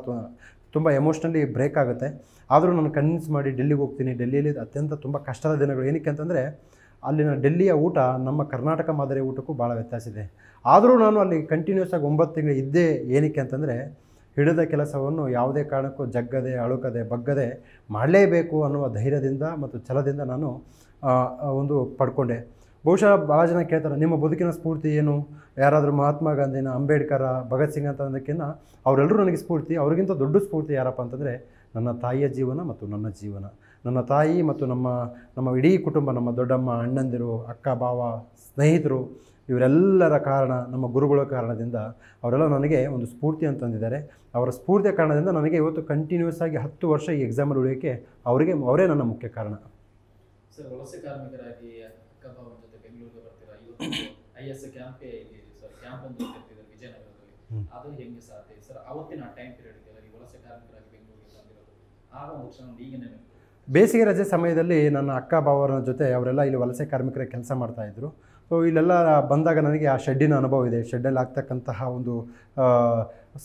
ತುಂಬ ಎಮೋಷ್ನಲಿ ಬ್ರೇಕ್ ಆಗುತ್ತೆ ಆದರೂ ನಾನು ಕನ್ವಿನ್ಸ್ ಮಾಡಿ ಡೆಲ್ಲಿಗೆ ಹೋಗ್ತೀನಿ ಡೆಲ್ಲಿಯಲ್ಲಿ ಅತ್ಯಂತ ತುಂಬ ಕಷ್ಟದ ದಿನಗಳು ಏನಕ್ಕೆ ಅಂತಂದರೆ ಅಲ್ಲಿನ ಡೆಲ್ಲಿಯ ಊಟ ನಮ್ಮ ಕರ್ನಾಟಕ ಮಾದರಿ ಊಟಕ್ಕೂ ಭಾಳ ವ್ಯತ್ಯಾಸ ಇದೆ ಆದರೂ ನಾನು ಅಲ್ಲಿ ಕಂಟಿನ್ಯೂಸ್ ಆಗಿ ಒಂಬತ್ತು ತಿಂಗಳು ಇದ್ದೇ ಏನಕ್ಕೆ ಅಂತಂದರೆ ಹಿಡಿದ ಕೆಲಸವನ್ನು ಯಾವುದೇ ಕಾರಣಕ್ಕೂ ಜಗ್ಗದೆ ಅಳುಕದೆ ಬಗ್ಗದೆ ಮಾಡಲೇಬೇಕು ಅನ್ನುವ ಧೈರ್ಯದಿಂದ ಮತ್ತು ಛಲದಿಂದ ನಾನು ಒಂದು ಪಡ್ಕೊಂಡೆ ಬಹುಶಃ ಭಾಳ ಜನ ಕೇಳ್ತಾರೆ ನಿಮ್ಮ ಬದುಕಿನ ಸ್ಫೂರ್ತಿ ಏನು ಯಾರಾದರೂ ಮಹಾತ್ಮ ಗಾಂಧಿನ ಅಂಬೇಡ್ಕರ ಭಗತ್ ಸಿಂಗ್ ಅಂತ ಅವರೆಲ್ಲರೂ ನನಗೆ ಸ್ಫೂರ್ತಿ ಅವರಿಗಿಂತ ದೊಡ್ಡ ಸ್ಫೂರ್ತಿ ಯಾರಪ್ಪ ಅಂತಂದರೆ ನನ್ನ ತಾಯಿಯ ಜೀವನ ಮತ್ತು ನನ್ನ ಜೀವನ ನನ್ನ ತಾಯಿ ಮತ್ತು ನಮ್ಮ ನಮ್ಮ ಇಡೀ ಕುಟುಂಬ ನಮ್ಮ ದೊಡ್ಡಮ್ಮ ಅಣ್ಣಂದಿರು ಅಕ್ಕ ಭಾವ ಸ್ನೇಹಿತರು ಇವರೆಲ್ಲರ ಕಾರಣ ನಮ್ಮ ಗುರುಗಳ ಕಾರಣದಿಂದ ಅವರೆಲ್ಲ ನನಗೆ ಒಂದು ಸ್ಫೂರ್ತಿ ಅಂತಂದಿದ್ದಾರೆ ಅವರ ಸ್ಫೂರ್ತಿಯ ಕಾರಣದಿಂದ ನನಗೆ ಇವತ್ತು ಕಂಟಿನ್ಯೂಸ್ ಆಗಿ ಹತ್ತು ವರ್ಷ ಈ ಎಕ್ಸಾಮಲ್ಲಿ ಉಳಿಯೋಕ್ಕೆ ಅವರಿಗೆ ಅವರೇ ನನ್ನ ಮುಖ್ಯ ಕಾರಣ ಬೆಂಗಳೂರಿಗೆ ಬರ್ತೀರಾ ಇವತ್ತು ಐ ಎಸ್ ಕ್ಯಾಂಪೇ ಸರ್ ಕ್ಯಾಂಪ್ ಒಂದು ಇರ್ತಿದ್ದಾರೆ ವಿಜಯನಗರದಲ್ಲಿ ಅದು ಹೆಂಗೆ ಸಾಧ್ಯ ಸರ್ ಅವತ್ತಿನ ಟೈಮ್ ಪೀರಿಯಡ್ಗೆಲ್ಲ ನೀವು ವಲಸೆ ಕಾರ್ಮಿಕರಾಗಿ ಬೆಂಗಳೂರಿಗೆ ಬಂದಿರೋದು ಆಗ ಒಂದು ಕ್ಷಣ ಈಗ ನೆನಪು ಬೇಸಿಗೆ ರಜೆ ಸಮಯದಲ್ಲಿ ನನ್ನ ಅಕ್ಕ ಭಾವರ ಜೊತೆ ಅವರೆಲ್ಲ ಇಲ್ಲಿ ವಲಸೆ ಕಾರ್ಮಿಕರ ಕೆಲಸ ಮಾಡ್ತಾ ಮಾಡ್ತಾಯಿದ್ರು ಸೊ ಇಲ್ಲೆಲ್ಲ ಬಂದಾಗ ನನಗೆ ಆ ಶೆಡ್ಡಿನ ಅನುಭವ ಇದೆ ಶೆಡ್ಡಲ್ಲಿ ಆಗ್ತಕ್ಕಂತಹ ಒಂದು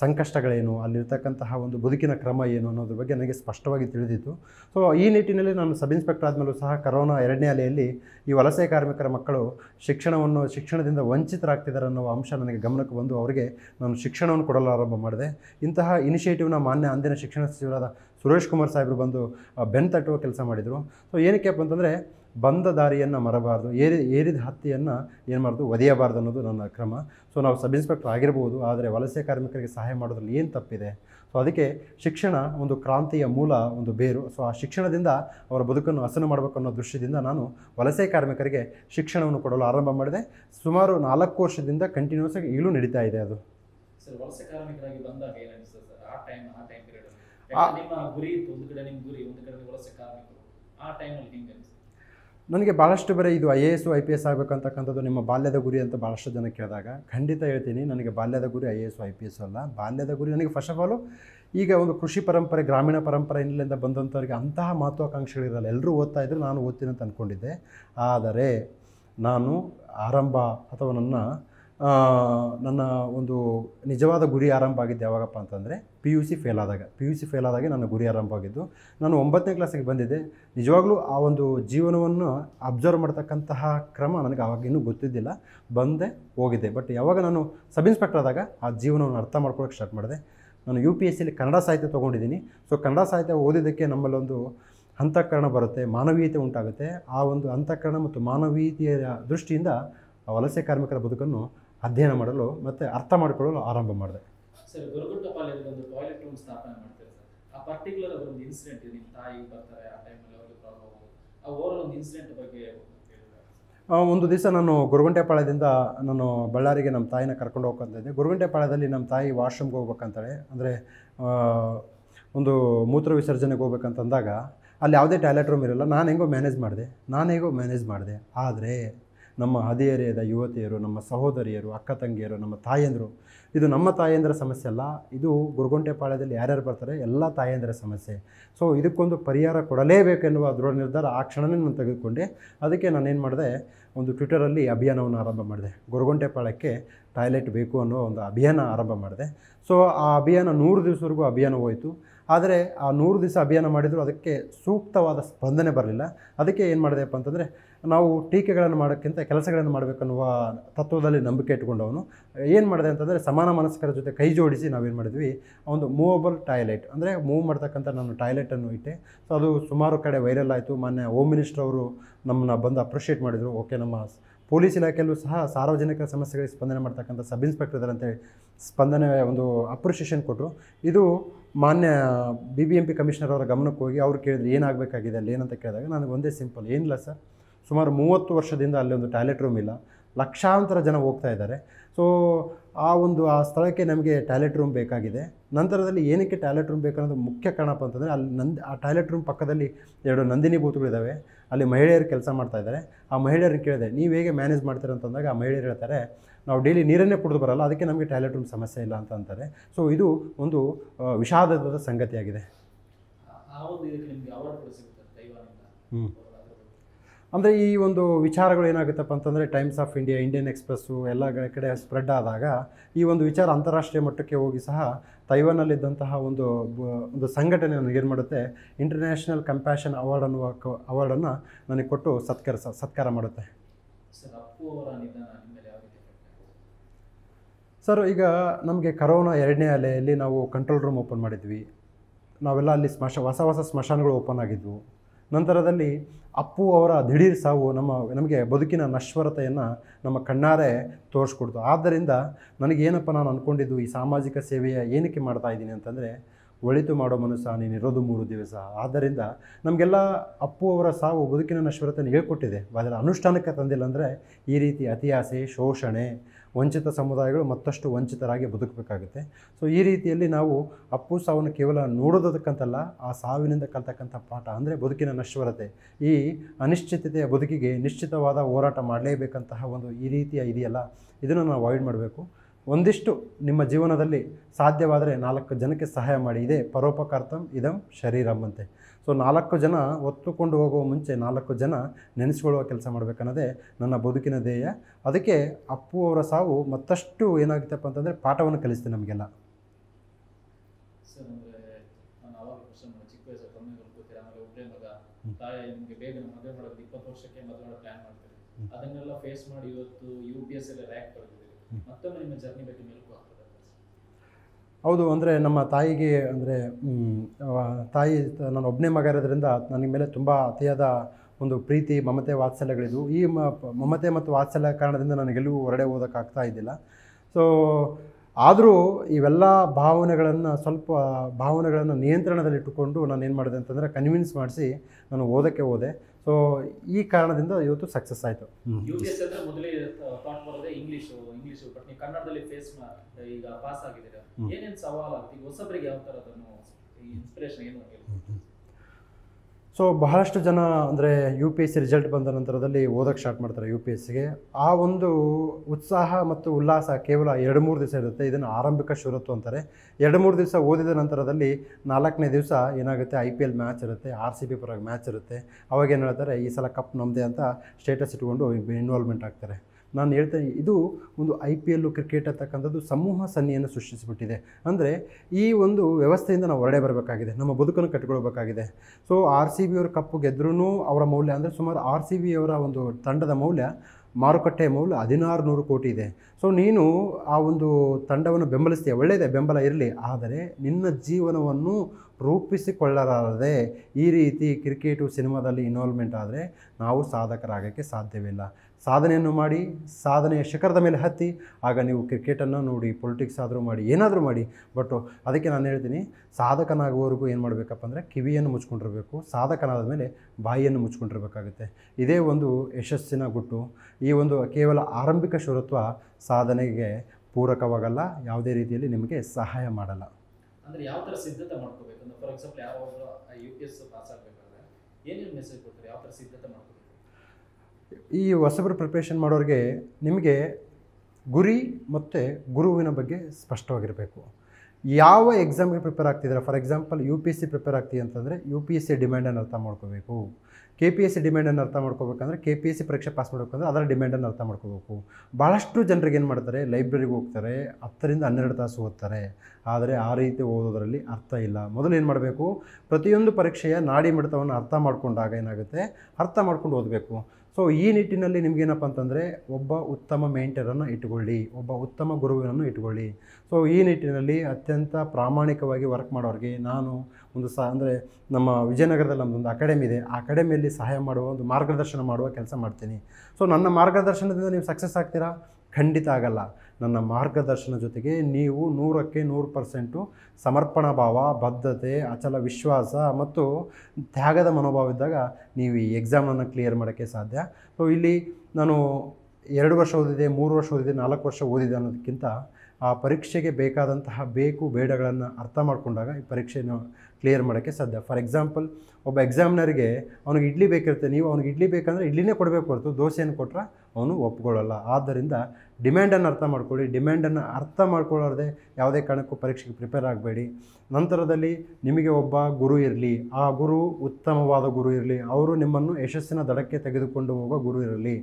ಸಂಕಷ್ಟಗಳೇನು ಅಲ್ಲಿರ್ತಕ್ಕಂತಹ ಒಂದು ಬದುಕಿನ ಕ್ರಮ ಏನು ಅನ್ನೋದ್ರ ಬಗ್ಗೆ ನನಗೆ ಸ್ಪಷ್ಟವಾಗಿ ತಿಳಿದಿತ್ತು ಸೊ ಈ ನಿಟ್ಟಿನಲ್ಲಿ ನಾನು ಸಬ್ ಇನ್ಸ್ಪೆಕ್ಟರ್ ಆದಮೇಲೂ ಸಹ ಕರೋನಾ ಎರಡನೇ ಅಲೆಯಲ್ಲಿ ಈ ವಲಸೆ ಕಾರ್ಮಿಕರ ಮಕ್ಕಳು ಶಿಕ್ಷಣವನ್ನು ಶಿಕ್ಷಣದಿಂದ ವಂಚಿತರಾಗ್ತಿದ್ದಾರೆ ಅನ್ನೋ ಅಂಶ ನನಗೆ ಗಮನಕ್ಕೆ ಬಂದು ಅವರಿಗೆ ನಾನು ಶಿಕ್ಷಣವನ್ನು ಕೊಡಲು ಆರಂಭ ಮಾಡಿದೆ ಇಂತಹ ಇನಿಷಿಯೇಟಿವ್ನ ಮಾನ್ಯ ಅಂದಿನ ಶಿಕ್ಷಣ ಸಚಿವರಾದ ಸುರೇಶ್ ಕುಮಾರ್ ಸಾಹೇಬರು ಬಂದು ಬೆನ್ ತಟ್ಟುವ ಕೆಲಸ ಮಾಡಿದರು ಸೊ ಏನಕ್ಕೆ ಅಂತಂದರೆ ಬಂದ ದಾರಿಯನ್ನು ಮರಬಾರ್ದು ಏರಿ ಏರಿದ ಹತ್ತಿಯನ್ನು ಏನು ಮಾಡೋದು ಒದೆಯಬಾರ್ದು ಅನ್ನೋದು ನನ್ನ ಕ್ರಮ ಸೊ ನಾವು ಸಬ್ ಇನ್ಸ್ಪೆಕ್ಟರ್ ಆಗಿರ್ಬೋದು ಆದರೆ ವಲಸೆ ಕಾರ್ಮಿಕರಿಗೆ ಸಹಾಯ ಮಾಡೋದ್ರಲ್ಲಿ ಏನು ತಪ್ಪಿದೆ ಸೊ ಅದಕ್ಕೆ ಶಿಕ್ಷಣ ಒಂದು ಕ್ರಾಂತಿಯ ಮೂಲ ಒಂದು ಬೇರು ಸೊ ಆ ಶಿಕ್ಷಣದಿಂದ ಅವರ ಬದುಕನ್ನು ಹಸನು ಮಾಡಬೇಕು ಅನ್ನೋ ದೃಷ್ಟಿಯಿಂದ ನಾನು ವಲಸೆ ಕಾರ್ಮಿಕರಿಗೆ ಶಿಕ್ಷಣವನ್ನು ಕೊಡಲು ಆರಂಭ ಮಾಡಿದೆ ಸುಮಾರು ನಾಲ್ಕು ವರ್ಷದಿಂದ ಕಂಟಿನ್ಯೂಸ್ ಆಗಿ ಈಗಲೂ ನಡೀತಾ ಇದೆ ಅದು ಆ ಟೈಮಲ್ಲಿ ನನಗೆ ಭಾಳಷ್ಟು ಬರೀ ಇದು I A S I P S ಆಗಬೇಕಂತಕ್ಕಂಥದ್ದು ನಿಮ್ಮ ಬಾಲ್ಯದ ಗುರಿ ಅಂತ ಭಾಳಷ್ಟು ಜನ ಕೇಳಿದಾಗ ಖಂಡಿತ ಹೇಳ್ತೀನಿ ನನಗೆ ಬಾಲ್ಯದ ಗುರಿ I A S I P S ಅಲ್ಲ ಬಾಲ್ಯದ ಗುರಿ ನನಗೆ ಫಸ್ಟ್ ಆಫ್ ಆಲು ಈಗ ಒಂದು ಕೃಷಿ ಪರಂಪರೆ ಗ್ರಾಮೀಣ ಪರಂಪರೆ ಇಲ್ಲಿಂದ ಬಂದಂಥವ್ರಿಗೆ ಅಂತಹ ಮಹತ್ವಾಕಾಂಕ್ಷೆಗಳಿರಲ್ಲ ಎಲ್ಲರೂ ಓದ್ತಾ ಇದ್ದರೆ ನಾನು ಓದ್ತೀನಿ ಅಂತ ಅಂದ್ಕೊಂಡಿದ್ದೆ ಆದರೆ ನಾನು ಆರಂಭ ಅಥವಾ ನನ್ನ ನನ್ನ ಒಂದು ನಿಜವಾದ ಗುರಿ ಆರಂಭ ಆಗಿದ್ದು ಯಾವಾಗಪ್ಪ ಅಂತಂದರೆ ಪಿ ಯು ಸಿ ಫೇಲ್ ಆದಾಗ ಪಿ ಯು ಸಿ ಫೇಲ್ ಆದಾಗ ನನ್ನ ಗುರಿ ಆರಂಭ ಆಗಿದ್ದು ನಾನು ಒಂಬತ್ತನೇ ಕ್ಲಾಸಿಗೆ ಬಂದಿದ್ದೆ ನಿಜವಾಗ್ಲೂ ಆ ಒಂದು ಜೀವನವನ್ನು ಅಬ್ಸರ್ವ್ ಮಾಡ್ತಕ್ಕಂತಹ ಕ್ರಮ ನನಗೆ ಆವಾಗಿನ್ನೂ ಗೊತ್ತಿದ್ದಿಲ್ಲ ಬಂದೆ ಹೋಗಿದ್ದೆ ಬಟ್ ಯಾವಾಗ ನಾನು ಸಬ್ ಇನ್ಸ್ಪೆಕ್ಟರ್ ಆದಾಗ ಆ ಜೀವನವನ್ನು ಅರ್ಥ ಮಾಡ್ಕೊಳಕ್ಕೆ ಸ್ಟಾರ್ಟ್ ಮಾಡಿದೆ ನಾನು ಯು ಪಿ ಎಸ್ ಸಿಲಿ ಕನ್ನಡ ಸಾಹಿತ್ಯ ತೊಗೊಂಡಿದ್ದೀನಿ ಸೊ ಕನ್ನಡ ಸಾಹಿತ್ಯ ಓದಿದ್ದಕ್ಕೆ ನಮ್ಮಲ್ಲೊಂದು ಹಂತಕರಣ ಬರುತ್ತೆ ಮಾನವೀಯತೆ ಉಂಟಾಗುತ್ತೆ ಆ ಒಂದು ಅಂತಃಕರಣ ಮತ್ತು ಮಾನವೀಯತೆಯ ದೃಷ್ಟಿಯಿಂದ ವಲಸೆ ಕಾರ್ಮಿಕರ ಬದುಕನ್ನು ಅಧ್ಯಯನ ಮಾಡಲು ಮತ್ತು ಅರ್ಥ ಮಾಡಿಕೊಳ್ಳಲು ಆರಂಭ ಮಾಡಿದೆ ಒಂದು ದಿವಸ ನಾನು ಗುರುಗುಂಟೆಪಾಳ್ಯದಿಂದ ನಾನು ಬಳ್ಳಾರಿಗೆ ನಮ್ಮ ತಾಯಿನ ಕರ್ಕೊಂಡು ಹೋಗ್ತಾ ಇದ್ದೆ ಗುರುಗುಂಟೆಪಾಳ್ಯದಲ್ಲಿ ನಮ್ಮ ತಾಯಿ ವಾಶ್ರೂಮ್ಗೆ ಹೋಗ್ಬೇಕಂತಾಳೆ ಅಂದರೆ ಒಂದು ಮೂತ್ರ ವಿಸರ್ಜನೆಗೆ ಹೋಗ್ಬೇಕಂತಂದಾಗ ಅಲ್ಲಿ ಯಾವುದೇ ಟಾಯ್ಲೆಟ್ ರೂಮ್ ಇರಲ್ಲ ನಾನು ಹೆಂಗೋ ಮ್ಯಾನೇಜ್ ಮಾಡಿದೆ ನಾನು ಹೇಗೋ ಮ್ಯಾನೇಜ್ ಮಾಡಿದೆ ಆದರೆ ನಮ್ಮ ಹದಿಹರೆಯದ ಯುವತಿಯರು ನಮ್ಮ ಸಹೋದರಿಯರು ಅಕ್ಕ ತಂಗಿಯರು ನಮ್ಮ ತಾಯಂದರು ಇದು ನಮ್ಮ ತಾಯಂದಿರ ಸಮಸ್ಯೆ ಅಲ್ಲ ಇದು ಪಾಳ್ಯದಲ್ಲಿ ಯಾರ್ಯಾರು ಬರ್ತಾರೆ ಎಲ್ಲ ತಾಯಂದಿರ ಸಮಸ್ಯೆ ಸೊ ಇದಕ್ಕೊಂದು ಪರಿಹಾರ ಕೊಡಲೇಬೇಕೆನ್ನುವ ದೃಢ ನಿರ್ಧಾರ ಆ ಕ್ಷಣನೇ ನಾನು ತೆಗೆದುಕೊಂಡೆ ಅದಕ್ಕೆ ನಾನೇನು ಮಾಡಿದೆ ಒಂದು ಟ್ವಿಟರಲ್ಲಿ ಅಭಿಯಾನವನ್ನು ಆರಂಭ ಮಾಡಿದೆ ಪಾಳ್ಯಕ್ಕೆ ಟಾಯ್ಲೆಟ್ ಬೇಕು ಅನ್ನೋ ಒಂದು ಅಭಿಯಾನ ಆರಂಭ ಮಾಡಿದೆ ಸೊ ಆ ಅಭಿಯಾನ ನೂರು ದಿವಸವರೆಗೂ ಅಭಿಯಾನ ಹೋಯಿತು ಆದರೆ ಆ ನೂರು ದಿವಸ ಅಭಿಯಾನ ಮಾಡಿದರೂ ಅದಕ್ಕೆ ಸೂಕ್ತವಾದ ಸ್ಪಂದನೆ ಬರಲಿಲ್ಲ ಅದಕ್ಕೆ ಏನು ಮಾಡಿದೆಪ್ಪ ಅಂತಂದರೆ ನಾವು ಟೀಕೆಗಳನ್ನು ಮಾಡೋಕ್ಕಿಂತ ಕೆಲಸಗಳನ್ನು ಮಾಡಬೇಕನ್ನುವ ತತ್ವದಲ್ಲಿ ನಂಬಿಕೆ ಇಟ್ಕೊಂಡವನು ಏನು ಮಾಡಿದೆ ಅಂತಂದರೆ ಸಮಾನ ಮನಸ್ಕರ ಜೊತೆ ಕೈ ಜೋಡಿಸಿ ನಾವೇನು ಮಾಡಿದ್ವಿ ಒಂದು ಮೂವಬಲ್ ಟಾಯ್ಲೆಟ್ ಅಂದರೆ ಮೂವ್ ಮಾಡ್ತಕ್ಕಂಥ ನಾನು ಟಾಯ್ಲೆಟನ್ನು ಇಟ್ಟೆ ಸೊ ಅದು ಸುಮಾರು ಕಡೆ ವೈರಲ್ ಆಯಿತು ಮಾನ್ಯ ಹೋಮ್ ಮಿನಿಸ್ಟರ್ ಅವರು ನಮ್ಮನ್ನ ಬಂದು ಅಪ್ರಿಷಿಯೇಟ್ ಮಾಡಿದರು ಓಕೆ ನಮ್ಮ ಪೊಲೀಸ್ ಇಲಾಖೆಯಲ್ಲೂ ಸಹ ಸಾರ್ವಜನಿಕರ ಸಮಸ್ಯೆಗಳಿಗೆ ಸ್ಪಂದನೆ ಮಾಡ್ತಕ್ಕಂಥ ಸಬ್ ಇನ್ಸ್ಪೆಕ್ಟರ್ ಅಂತೇಳಿ ಸ್ಪಂದನೆ ಒಂದು ಅಪ್ರಿಷಿಯೇಷನ್ ಕೊಟ್ಟರು ಇದು ಮಾನ್ಯ B B M P commissioner ಅವರ ಗಮನಕ್ಕೆ ಹೋಗಿ ಅವ್ರು ಕೇಳಿದ್ರು ಏನಾಗಬೇಕಾಗಿದೆ ಅಲ್ಲಿ ಏನಂತ ಕೇಳಿದಾಗ ನನಗೆ ಒಂದೇ ಸಿಂಪಲ್ ಏನಿಲ್ಲ ಸರ್ ಸುಮಾರು ಮೂವತ್ತು ವರ್ಷದಿಂದ ಅಲ್ಲಿ ಒಂದು ಟಾಯ್ಲೆಟ್ ರೂಮ್ ಇಲ್ಲ ಲಕ್ಷಾಂತರ ಜನ ಹೋಗ್ತಾ ಇದ್ದಾರೆ ಸೊ ಆ ಒಂದು ಆ ಸ್ಥಳಕ್ಕೆ ನಮಗೆ ಟಾಯ್ಲೆಟ್ ರೂಮ್ ಬೇಕಾಗಿದೆ ನಂತರದಲ್ಲಿ ಏನಕ್ಕೆ ಟಾಯ್ಲೆಟ್ ರೂಮ್ ಬೇಕನ್ನೋದು ಮುಖ್ಯ ಕಾರಣಪ್ಪ ಅಂತಂದರೆ ಅಲ್ಲಿ ನಂದಿ ಆ ಟಾಯ್ಲೆಟ್ ರೂಮ್ ಪಕ್ಕದಲ್ಲಿ ಎರಡು ನಂದಿನಿ ಬೂತ್ಗಳಿದ್ದಾವೆ ಅಲ್ಲಿ ಮಹಿಳೆಯರು ಕೆಲಸ ಮಾಡ್ತಾ ಇದ್ದಾರೆ ಆ ಮಹಿಳೆಯರು ಕೇಳಿದೆ ನೀವು ಹೇಗೆ ಮ್ಯಾನೇಜ್ ಮಾಡ್ತೀರ ಅಂತಂದಾಗ ಆ ಮಹಿಳೆಯರು ಹೇಳ್ತಾರೆ ನಾವು ಡೈಲಿ ನೀರನ್ನೇ ಕುಡಿದು ಬರಲ್ಲ ಅದಕ್ಕೆ ನಮಗೆ ಟಾಯ್ಲೆಟ್ ರೂಮ್ ಸಮಸ್ಯೆ ಇಲ್ಲ ಅಂತ ಅಂತಾರೆ ಸೊ ಇದು ಒಂದು ವಿಷಾದದ ಸಂಗತಿಯಾಗಿದೆ ಹ್ಞೂ ಅಂದರೆ ಈ ಒಂದು ವಿಚಾರಗಳು ಏನಾಗುತ್ತಪ್ಪ ಅಂತಂದರೆ Times of India Indian Express ಎಲ್ಲ ಕಡೆ ಸ್ಪ್ರೆಡ್ ಆದಾಗ ಈ ಒಂದು ವಿಚಾರ ಅಂತಾರಾಷ್ಟ್ರೀಯ ಮಟ್ಟಕ್ಕೆ ಹೋಗಿ ಸಹ ತೈವಾನಲ್ಲಿದ್ದಂತಹ ಒಂದು ಒಂದು ಸಂಘಟನೆ ಏನು ಮಾಡುತ್ತೆ ಇಂಟರ್ನ್ಯಾಷನಲ್ ಕಂಪ್ಯಾಷನ್ ಅವಾರ್ಡ್ ಅನ್ನುವ ಅವಾರ್ಡನ್ನು ನನಗೆ ಕೊಟ್ಟು ಸತ್ಕಾರ ಸತ್ಕಾರ ಮಾಡುತ್ತೆ ಸರ್ ಈಗ ನಮಗೆ ಕರೋನಾ ಎರಡನೇ ಅಲೆಯಲ್ಲಿ ನಾವು ಕಂಟ್ರೋಲ್ ರೂಮ್ ಓಪನ್ ಮಾಡಿದ್ವಿ ನಾವೆಲ್ಲ ಅಲ್ಲಿ ಸ್ಮಶ ಹೊಸ ಹೊಸ ಸ್ಮಶಾನಗಳು ಓಪನ್ ಆಗಿದ್ವು ನಂತರದಲ್ಲಿ ಅಪ್ಪು ಅವರ ದಿಢೀರ್ ಸಾವು ನಮ್ಮ ನಮಗೆ ಬದುಕಿನ ನಶ್ವರತೆಯನ್ನು ನಮ್ಮ ಕಣ್ಣಾರೆ ತೋರಿಸ್ಕೊಡ್ತು ಆದ್ದರಿಂದ ನನಗೇನಪ್ಪ ನಾನು ಅಂದ್ಕೊಂಡಿದ್ದು ಈ ಸಾಮಾಜಿಕ ಸೇವೆಯ ಏನಕ್ಕೆ ಮಾಡ್ತಾ ಇದ್ದೀನಿ ಅಂತಂದರೆ ಒಳಿತು ಮಾಡೋ ಮನುಷ್ಯ ಇರೋದು ಮೂರು ದಿವಸ ಆದ್ದರಿಂದ ನಮಗೆಲ್ಲ ಅಪ್ಪು ಅವರ ಸಾವು ಬದುಕಿನ ನಶ್ವರತೆಯನ್ನು ಹೇಳ್ಕೊಟ್ಟಿದೆ ಅದರ ಅನುಷ್ಠಾನಕ್ಕೆ ತಂದಿಲ್ಲ ಅಂದರೆ ಈ ರೀತಿ ಅತಿಯಾಸೆ ಶೋಷಣೆ ವಂಚಿತ ಸಮುದಾಯಗಳು ಮತ್ತಷ್ಟು ವಂಚಿತರಾಗಿ ಬದುಕಬೇಕಾಗುತ್ತೆ ಸೊ ಈ ರೀತಿಯಲ್ಲಿ ನಾವು ಅಪ್ಪು ಸಾವನ್ನು ಕೇವಲ ನೋಡೋದಕ್ಕಂತಲ್ಲ ಆ ಸಾವಿನಿಂದ ಕಲ್ತಕ್ಕಂಥ ಪಾಠ ಅಂದರೆ ಬದುಕಿನ ನಶ್ವರತೆ ಈ ಅನಿಶ್ಚಿತತೆಯ ಬದುಕಿಗೆ ನಿಶ್ಚಿತವಾದ ಹೋರಾಟ ಮಾಡಲೇಬೇಕಂತಹ ಒಂದು ಈ ರೀತಿಯ ಇದೆಯಲ್ಲ ಇದನ್ನು ನಾವು ಅವಾಯ್ಡ್ ಮಾಡಬೇಕು ಒಂದಿಷ್ಟು ನಿಮ್ಮ ಜೀವನದಲ್ಲಿ ಸಾಧ್ಯವಾದರೆ ನಾಲ್ಕು ಜನಕ್ಕೆ ಸಹಾಯ ಮಾಡಿ ಇದೇ ಪರೋಪಕಾರ್ಥಂ ಇದಂ ಶರೀರಂಬಂತೆ ಸೊ ನಾಲ್ಕು ಜನ ಒತ್ತುಕೊಂಡು ಹೋಗುವ ಮುಂಚೆ ನಾಲ್ಕು ಜನ ನೆನೆಸಿಕೊಳ್ಳುವ ಕೆಲಸ ಮಾಡಬೇಕನ್ನೋದೇ ನನ್ನ ಬದುಕಿನ ಧ್ಯೇಯ ಅದಕ್ಕೆ ಅಪ್ಪು ಅವರ ಸಾವು ಮತ್ತಷ್ಟು ಏನಾಗುತ್ತಪ್ಪ ಅಂತಂದರೆ ಪಾಠವನ್ನು ಕಲಿಸ್ತೆ ನಮಗೆಲ್ಲ ಅದನ್ನೆಲ್ಲ ಫೇಸ್ ಮಾಡಿ ಇವತ್ತು ಯು ಪಿ ಎಸ್ ಎಲ್ಲ ರ್ಯಾಂಕ್ ಪಡೆದಿದ್ದೀರಿ ಮತ್ತೊಮ್ಮೆ ನಿಮ್ಮ ಜರ್ನಿ ಬಗ್ಗೆ ಮೇಲುಕು ಹೌದು ಅಂದರೆ ನಮ್ಮ ತಾಯಿಗೆ ಅಂದರೆ ತಾಯಿ ನಾನು ಒಬ್ಬನೇ ಮಗ ಇರೋದ್ರಿಂದ ನನಗೆ ಮೇಲೆ ತುಂಬ ಅತಿಯಾದ ಒಂದು ಪ್ರೀತಿ ಮಮತೆ ವಾತ್ಸಲ್ಯಗಳಿದ್ವು ಈ ಮಮತೆ ಮತ್ತು ವಾತ್ಸಲ್ಯ ಕಾರಣದಿಂದ ನನಗೆಲ್ಲೂ ಹೊರಡೆ ಓದೋಕ್ಕಾಗ್ತಾ ಇದ್ದಿಲ್ಲ ಸೊ ಆದರೂ ಇವೆಲ್ಲ ಭಾವನೆಗಳನ್ನು ಸ್ವಲ್ಪ ಭಾವನೆಗಳನ್ನು ನಿಯಂತ್ರಣದಲ್ಲಿಟ್ಟುಕೊಂಡು ನಾನು ಏನು ಮಾಡಿದೆ ಅಂತಂದರೆ ಕನ್ವಿನ್ಸ್ ಮಾಡಿಸಿ ನಾನು ಓದೋಕ್ಕೆ ಹೋದೆ ಸೊ ಈ ಕಾರಣದಿಂದ ಇವತ್ತು ಸಕ್ಸಸ್ ಆಯಿತು ಯು ಪಿ ಎಸ್ ಅಂದ್ರೆ ಮೊದಲೇ ಥಾಟ್ ಇಂಗ್ಲೀಷು ಬಟ್ ಕನ್ನಡದಲ್ಲಿ ಫೇಸ್ ಈಗ ಪಾಸ್ ಆಗಿದ್ದೀರಾ ಏನೇನ್ ಸವಾಲು ಆಗ್ತೀವಿ ಹೊಸಬರಿಗೆ ಯಾವ ಥರದನ್ನು ಇನ್ಸ್ಪಿರೇಷನ್ ಏನು ಸೊ ಬಹಳಷ್ಟು ಜನ ಅಂದರೆ U P S C result ಬಂದ ನಂತರದಲ್ಲಿ ಓದೋಕ್ಕೆ ಸ್ಟಾರ್ಟ್ ಮಾಡ್ತಾರೆ ಯು ಪಿ ಎಸ್ ಸಿಗೆ ಆ ಒಂದು ಉತ್ಸಾಹ ಮತ್ತು ಉಲ್ಲಾಸ ಕೇವಲ ಎರಡು ಮೂರು ದಿವಸ ಇರುತ್ತೆ ಇದನ್ನು ಆರಂಭಿಕ ಶುರತ್ವ ಅಂತಾರೆ ಎರಡು ಮೂರು ದಿವಸ ಓದಿದ ನಂತರದಲ್ಲಿ ನಾಲ್ಕನೇ ದಿವಸ ಏನಾಗುತ್ತೆ ಐ ಪಿ ಎಲ್ ಮ್ಯಾಚ್ ಇರುತ್ತೆ ಆರ್ ಸಿ ಬಿ ಪರವಾಗಿ ಮ್ಯಾಚ್ ಇರುತ್ತೆ ಅವಾಗ ಏನು ಹೇಳ್ತಾರೆ ಈ ಸಲ ಕಪ್ ನಮ್ಮದೇ ಅಂತ ಸ್ಟೇಟಸ್ ಇಟ್ಕೊಂಡು ಇನ್ವಾಲ್ವ್ಮೆಂಟ್ ಆಗ್ತಾರೆ ನಾನು ಹೇಳ್ತೇನೆ ಇದು ಒಂದು ಐ ಪಿ ಎಲ್ಲು ಕ್ರಿಕೆಟ್ ಅಂತಕ್ಕಂಥದ್ದು ಸಮೂಹ ಸನ್ನಿಯನ್ನು ಸೃಷ್ಟಿಸಿಬಿಟ್ಟಿದೆ ಅಂದರೆ ಈ ಒಂದು ವ್ಯವಸ್ಥೆಯಿಂದ ನಾವು ಹೊರಡೆ ಬರಬೇಕಾಗಿದೆ ನಮ್ಮ ಬದುಕನ್ನು ಕಟ್ಟಿಕೊಳ್ಬೇಕಾಗಿದೆ so R C B cup ಗೆದ್ರೂ ಅವರ ಮೌಲ್ಯ ಅಂದರೆ ಸುಮಾರು ಆರ್ ಸಿ ಬಿ ಅವರ ಒಂದು ತಂಡದ ಮೌಲ್ಯ ಮಾರುಕಟ್ಟೆ ಮೌಲ್ಯ ಹದಿನಾರು ನೂರು ಕೋಟಿ ಇದೆ ಸೊ ನೀನು ಆ ಒಂದು ತಂಡವನ್ನು ಬೆಂಬಲಿಸ್ತೀಯ ಒಳ್ಳೆಯದೇ ಬೆಂಬಲ ಇರಲಿ ಆದರೆ ನಿನ್ನ ಜೀವನವನ್ನು ರೂಪಿಸಿಕೊಳ್ಳಲಾರದೆ ಈ ರೀತಿ ಕ್ರಿಕೆಟು ಸಿನಿಮಾದಲ್ಲಿ ಇನ್ವಾಲ್ವ್ಮೆಂಟ್ ಆದರೆ ನಾವು ಸಾಧಕರಾಗೋಕ್ಕೆ ಸಾಧ್ಯವಿಲ್ಲ ಸಾಧನೆಯನ್ನು ಮಾಡಿ ಸಾಧನೆಯ ಶಿಖರದ ಮೇಲೆ ಹತ್ತಿ ಆಗ ನೀವು ಕ್ರಿಕೆಟನ್ನು ನೋಡಿ ಪೊಲಿಟಿಕ್ಸ್ ಆದರೂ ಮಾಡಿ ಏನಾದರೂ ಮಾಡಿ ಬಟ್ ಅದಕ್ಕೆ ನಾನು ಹೇಳ್ತೀನಿ ಸಾಧಕನಾಗುವವರೆಗೂ ಏನು ಮಾಡಬೇಕಪ್ಪ ಅಂದರೆ ಕಿವಿಯನ್ನು ಮುಚ್ಕೊಂಡಿರಬೇಕು ಸಾಧಕನಾದ ಮೇಲೆ ಬಾಯಿಯನ್ನು ಮುಚ್ಕೊಂಡಿರಬೇಕಾಗುತ್ತೆ ಇದೇ ಒಂದು ಯಶಸ್ಸಿನ ಗುಟ್ಟು ಈ ಒಂದು ಕೇವಲ ಆರಂಭಿಕ ಶುರತ್ವ ಸಾಧನೆಗೆ ಪೂರಕವಾಗಲ್ಲ ಯಾವುದೇ ರೀತಿಯಲ್ಲಿ ನಿಮಗೆ ಸಹಾಯ ಮಾಡಲ್ಲ ಅಂದರೆ ಯಾವ ಥರ ಸಿದ್ಧತೆ ಮಾಡ್ಕೋಬೇಕು for example U P S pass ಆಗಬೇಕಾದ್ರೆ ಏನೇನು ಮೆಸೇಜ್ ಕೊಡ್ತಾರೆ ಯಾವ ಥರ ಸಿದ್ಧತೆ ಮಾಡ್ಕೋಬೇಕು ಈ ಹೊಸಬ್ರ ಪ್ರಿಪ್ರೇಷನ್ ಮಾಡೋರಿಗೆ ನಿಮಗೆ ಗುರಿ ಮತ್ತು ಗುರುವಿನ ಬಗ್ಗೆ ಸ್ಪಷ್ಟವಾಗಿರಬೇಕು ಯಾವ ಎಕ್ಸಾಮ್ಗೆ ಪ್ರಿಪೇರ್ ಆಗ್ತಿದ್ರೆ for example U P S C prepare ಆಗ್ತೀವಿ ಅಂತಂದರೆ ಯು ಪಿ ಎಸ್ ಸಿ ಡಿಮ್ಯಾಂಡನ್ನು ಅರ್ಥ ಮಾಡ್ಕೋಬೇಕು ಕೆ ಪಿ ಎಸ್ ಸಿ ಡಿಮ್ಯಾಂಡನ್ನು ಅರ್ಥ ಮಾಡ್ಕೋಬೇಕಂದ್ರೆ ಕೆ ಪಿ ಎಸ್ ಸಿ ಪರೀಕ್ಷೆ ಪಾಸ್ ಮಾಡಬೇಕಂದ್ರೆ ಅದರ ಡಿಮ್ಯಾಂಡನ್ನು ಅರ್ಥ ಮಾಡ್ಕೋಬೇಕು ಭಾಳಷ್ಟು ಜನರಿಗೆ ಏನು ಮಾಡ್ತಾರೆ ಲೈಬ್ರರಿಗೆ ಹೋಗ್ತಾರೆ ಹತ್ತರಿಂದ ಹನ್ನೆರಡು ತಾಸು ಓದ್ತಾರೆ ಆದರೆ ಆ ರೀತಿ ಓದೋದರಲ್ಲಿ ಅರ್ಥ ಇಲ್ಲ ಮೊದಲು ಏನು ಮಾಡಬೇಕು ಪ್ರತಿಯೊಂದು ಪರೀಕ್ಷೆಯ ನಾಡಿ ಮಿಡಿತವನ್ನು ಅರ್ಥ ಮಾಡಿಕೊಂಡಾಗ ಏನಾಗುತ್ತೆ ಅರ್ಥ ಮಾಡ್ಕೊಂಡು ಓದಬೇಕು ಸೊ ಈ ನಿಟ್ಟಿನಲ್ಲಿ ನಿಮಗೇನಪ್ಪ ಅಂತಂದರೆ ಒಬ್ಬ ಉತ್ತಮ ಮೇಂಟರನ್ನು ಇಟ್ಕೊಳ್ಳಿ ಒಬ್ಬ ಉತ್ತಮ ಗುರುವಿನನ್ನು ಇಟ್ಕೊಳ್ಳಿ ಸೊ ಈ ನಿಟ್ಟಿನಲ್ಲಿ ಅತ್ಯಂತ ಪ್ರಾಮಾಣಿಕವಾಗಿ ವರ್ಕ್ ಮಾಡೋರಿಗೆ ನಾನು ಒಂದು ಸಹ ಅಂದರೆ ನಮ್ಮ ವಿಜಯನಗರದಲ್ಲಿ ನಮ್ಮದೊಂದು ಅಕಾಡೆಮಿ ಇದೆ ಆ ಅಕಾಡೆಮಿಯಲ್ಲಿ ಸಹಾಯ ಮಾಡುವ ಒಂದು ಮಾರ್ಗದರ್ಶನ ಮಾಡುವ ಕೆಲಸ ಮಾಡ್ತೀನಿ ಸೊ ನನ್ನ ಮಾರ್ಗದರ್ಶನದಿಂದ ನೀವು ಸಕ್ಸಸ್ ಆಗ್ತೀರಾ ಖಂಡಿತ ಆಗಲ್ಲ ನನ್ನ ಮಾರ್ಗದರ್ಶನ ಜೊತೆಗೆ ನೀವು ನೂರಕ್ಕೆ ನೂರು ಪರ್ಸೆಂಟು ಸಮರ್ಪಣಾ ಭಾವ ಬದ್ಧತೆ ಅಚಲ ವಿಶ್ವಾಸ ಮತ್ತು ತ್ಯಾಗದ ಮನೋಭಾವ ಇದ್ದಾಗ ನೀವು ಈ ಎಕ್ಸಾಮನ್ನು ಕ್ಲಿಯರ್ ಮಾಡೋಕ್ಕೆ ಸಾಧ್ಯ ಸೊ ಇಲ್ಲಿ ನಾನು ಎರಡು ವರ್ಷ ಓದಿದೆ ಮೂರು ವರ್ಷ ಓದಿದೆ ನಾಲ್ಕು ವರ್ಷ ಓದಿದೆ ಅನ್ನೋದಕ್ಕಿಂತ ಆ ಪರೀಕ್ಷೆಗೆ ಬೇಕಾದಂತಹ ಬೇಕು ಬೇಡಗಳನ್ನು ಅರ್ಥ ಮಾಡಿಕೊಂಡಾಗ ಈ ಪರೀಕ್ಷೆಯನ್ನು ಕ್ಲಿಯರ್ ಮಾಡೋಕ್ಕೆ ಸಾಧ್ಯ ಫಾರ್ ಎಕ್ಸಾಂಪಲ್ ಒಬ್ಬ ಎಕ್ಸಾಮ್ನರಿಗೆ ಅವ್ನಿಗೆ ಇಡ್ಲಿ ಬೇಕಿರುತ್ತೆ ನೀವು ಅವ್ನಿಗೆ ಇಡ್ಲಿ ಬೇಕಂದರೆ ಇಡ್ಲಿನೇ ಕೊಡಬೇಕು ಹೊರತು ದೋಸೆಯನ್ನು ಕೊಟ್ಟರೆ ಅವನು ಒಪ್ಕೊಳ್ಳಲ್ಲ ಆದ್ದರಿಂದ ಡಿಮ್ಯಾಂಡನ್ನು ಅರ್ಥ ಮಾಡ್ಕೊಳ್ಳಿ ಡಿಮ್ಯಾಂಡನ್ನು ಅರ್ಥ ಮಾಡ್ಕೊಳ್ಳೋದೇ ಯಾವುದೇ ಕಾರಣಕ್ಕೂ ಪರೀಕ್ಷೆಗೆ ಪ್ರಿಪೇರ್ ಆಗಬೇಡಿ ನಂತರದಲ್ಲಿ ನಿಮಗೆ ಒಬ್ಬ ಗುರು ಇರಲಿ ಆ ಗುರು ಉತ್ತಮವಾದ ಗುರು ಇರಲಿ ಅವರು ನಿಮ್ಮನ್ನು ಯಶಸ್ಸಿನ ದಡಕ್ಕೆ ತೆಗೆದುಕೊಂಡು ಹೋಗೋ ಗುರು ಇರಲಿ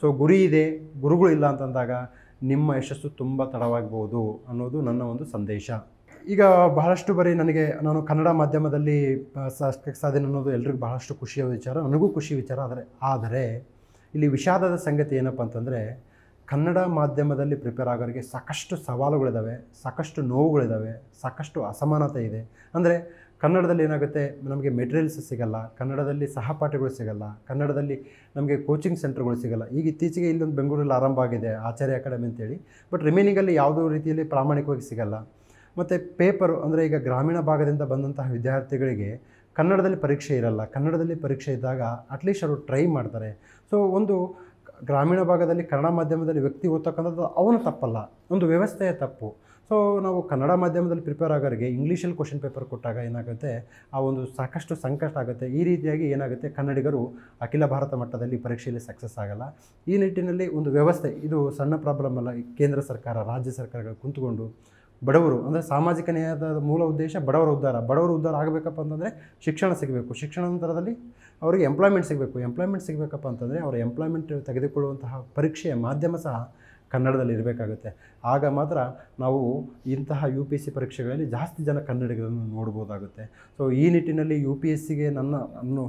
ಸೊ ಗುರಿ ಇದೆ ಗುರುಗಳು ಇಲ್ಲ ಅಂತಂದಾಗ ನಿಮ್ಮ ಯಶಸ್ಸು ತುಂಬ ತಡವಾಗ್ಬೋದು ಅನ್ನೋದು ನನ್ನ ಒಂದು ಸಂದೇಶ ಈಗ ಬಹಳಷ್ಟು ಬಾರಿ ನನಗೆ ನಾನು ಕನ್ನಡ ಮಾಧ್ಯಮದಲ್ಲಿ ಸಾಧನೆ ಅನ್ನೋದು ಎಲ್ರಿಗೂ ಬಹಳಷ್ಟು ಖುಷಿಯ ವಿಚಾರ ನನಗೂ ಖುಷಿ ವಿಚಾರ ಆದರೆ ಆದರೆ ಇಲ್ಲಿ ವಿಷಾದದ ಸಂಗತಿ ಏನಪ್ಪ ಅಂತಂದರೆ ಕನ್ನಡ ಮಾಧ್ಯಮದಲ್ಲಿ ಪ್ರಿಪೇರ್ ಆಗೋರಿಗೆ ಸಾಕಷ್ಟು ಸವಾಲುಗಳಿದ್ದಾವೆ ಸಾಕಷ್ಟು ನೋವುಗಳಿದ್ದಾವೆ ಸಾಕಷ್ಟು ಅಸಮಾನತೆ ಇದೆ ಅಂದರೆ ಕನ್ನಡದಲ್ಲಿ ಏನಾಗುತ್ತೆ ನಮಗೆ ಮೆಟೀರಿಯಲ್ಸ್ ಸಿಗಲ್ಲ ಕನ್ನಡದಲ್ಲಿ ಸಹಪಾಠಿಗಳು ಸಿಗಲ್ಲ ಕನ್ನಡದಲ್ಲಿ ನಮಗೆ ಕೋಚಿಂಗ್ ಸೆಂಟರ್ಗಳು ಸಿಗಲ್ಲ ಈಗ ಇತ್ತೀಚೆಗೆ ಇಲ್ಲೊಂದು ಬೆಂಗಳೂರಲ್ಲಿ ಆರಂಭ ಆಗಿದೆ ಆಚಾರ್ಯ ಅಕಾಡೆಮಿ ಅಂತೇಳಿ ಬಟ್ ರಿಮೇನಿಂಗಲ್ಲಿ ಯಾವುದೋ ರೀತಿಯಲ್ಲಿ ಪ್ರಾಮಾಣಿಕವಾಗಿ ಸಿಗಲ್ಲ ಮತ್ತು ಪೇಪರು ಅಂದರೆ ಈಗ ಗ್ರಾಮೀಣ ಭಾಗದಿಂದ ಬಂದಂತಹ ವಿದ್ಯಾರ್ಥಿಗಳಿಗೆ ಕನ್ನಡದಲ್ಲಿ ಪರೀಕ್ಷೆ ಇರಲ್ಲ ಕನ್ನಡದಲ್ಲಿ ಪರೀಕ್ಷೆ ಇದ್ದಾಗ ಅಟ್ಲೀಸ್ಟ್ ಅವರು ಟ್ರೈ ಮಾಡ್ತಾರೆ ಸೊ ಒಂದು ಗ್ರಾಮೀಣ ಭಾಗದಲ್ಲಿ ಕನ್ನಡ ಮಾಧ್ಯಮದಲ್ಲಿ ವ್ಯಕ್ತಿ ಓದ್ತಕ್ಕಂಥದ್ದು ಅವನು ತಪ್ಪಲ್ಲ ಒಂದು ವ್ಯವಸ್ಥೆಯ ತಪ್ಪು ಸೊ ನಾವು ಕನ್ನಡ ಮಾಧ್ಯಮದಲ್ಲಿ ಪ್ರಿಪೇರ್ ಆಗೋರಿಗೆ ಇಂಗ್ಲೀಷಲ್ಲಿ ಕ್ವಶನ್ ಪೇಪರ್ ಕೊಟ್ಟಾಗ ಏನಾಗುತ್ತೆ ಆ ಒಂದು ಸಾಕಷ್ಟು ಸಂಕಷ್ಟ ಆಗುತ್ತೆ ಈ ರೀತಿಯಾಗಿ ಏನಾಗುತ್ತೆ ಕನ್ನಡಿಗರು ಅಖಿಲ ಭಾರತ ಮಟ್ಟದಲ್ಲಿ ಪರೀಕ್ಷೆಯಲ್ಲಿ ಸಕ್ಸಸ್ ಆಗಲ್ಲ ಈ ನಿಟ್ಟಿನಲ್ಲಿ ಒಂದು ವ್ಯವಸ್ಥೆ ಇದು ಸಣ್ಣ ಪ್ರಾಬ್ಲಮ್ ಅಲ್ಲ ಕೇಂದ್ರ ಸರ್ಕಾರ ರಾಜ್ಯ ಸರ್ಕಾರಗಳು ಕುಂತ್ಕೊಂಡು ಬಡವರು ಅಂದರೆ ಸಾಮಾಜಿಕ ನ್ಯಾಯದ ಮೂಲ ಉದ್ದೇಶ ಬಡವರ ಉದ್ಧಾರ ಬಡವರ ಉದ್ಧಾರ ಆಗಬೇಕಪ್ಪ ಅಂತಂದರೆ ಶಿಕ್ಷಣ ಸಿಗಬೇಕು ಶಿಕ್ಷಣ ನಂತರದಲ್ಲಿ ಅವರಿಗೆ ಎಂಪ್ಲಾಯ್ಮೆಂಟ್ ಸಿಗಬೇಕು ಎಂಪ್ಲಾಯ್ಮೆಂಟ್ ಸಿಗಬೇಕಪ್ಪ ಅಂತಂದರೆ ಅವರ ಎಂಪ್ಲಾಯ್ಮೆಂಟ್ ತೆಗೆದುಕೊಳ್ಳುವಂತಹ ಪರೀಕ್ಷೆಯ ಮಾಧ್ಯಮ ಸಹ ಕನ್ನಡದಲ್ಲಿ ಇರಬೇಕಾಗುತ್ತೆ ಆಗ ಮಾತ್ರ ನಾವು ಇಂತಹ ಯು ಪಿ ಎಸ್ ಸಿ ಪರೀಕ್ಷೆಗಳಲ್ಲಿ ಜಾಸ್ತಿ ಜನ ಕನ್ನಡಿಗರನ್ನು ನೋಡ್ಬೋದಾಗುತ್ತೆ ಸೊ ಈ ನಿಟ್ಟಿನಲ್ಲಿ ಯು ಪಿ ಎಸ್ ಸಿಗೆ ನನ್ನ ಅನ್ನು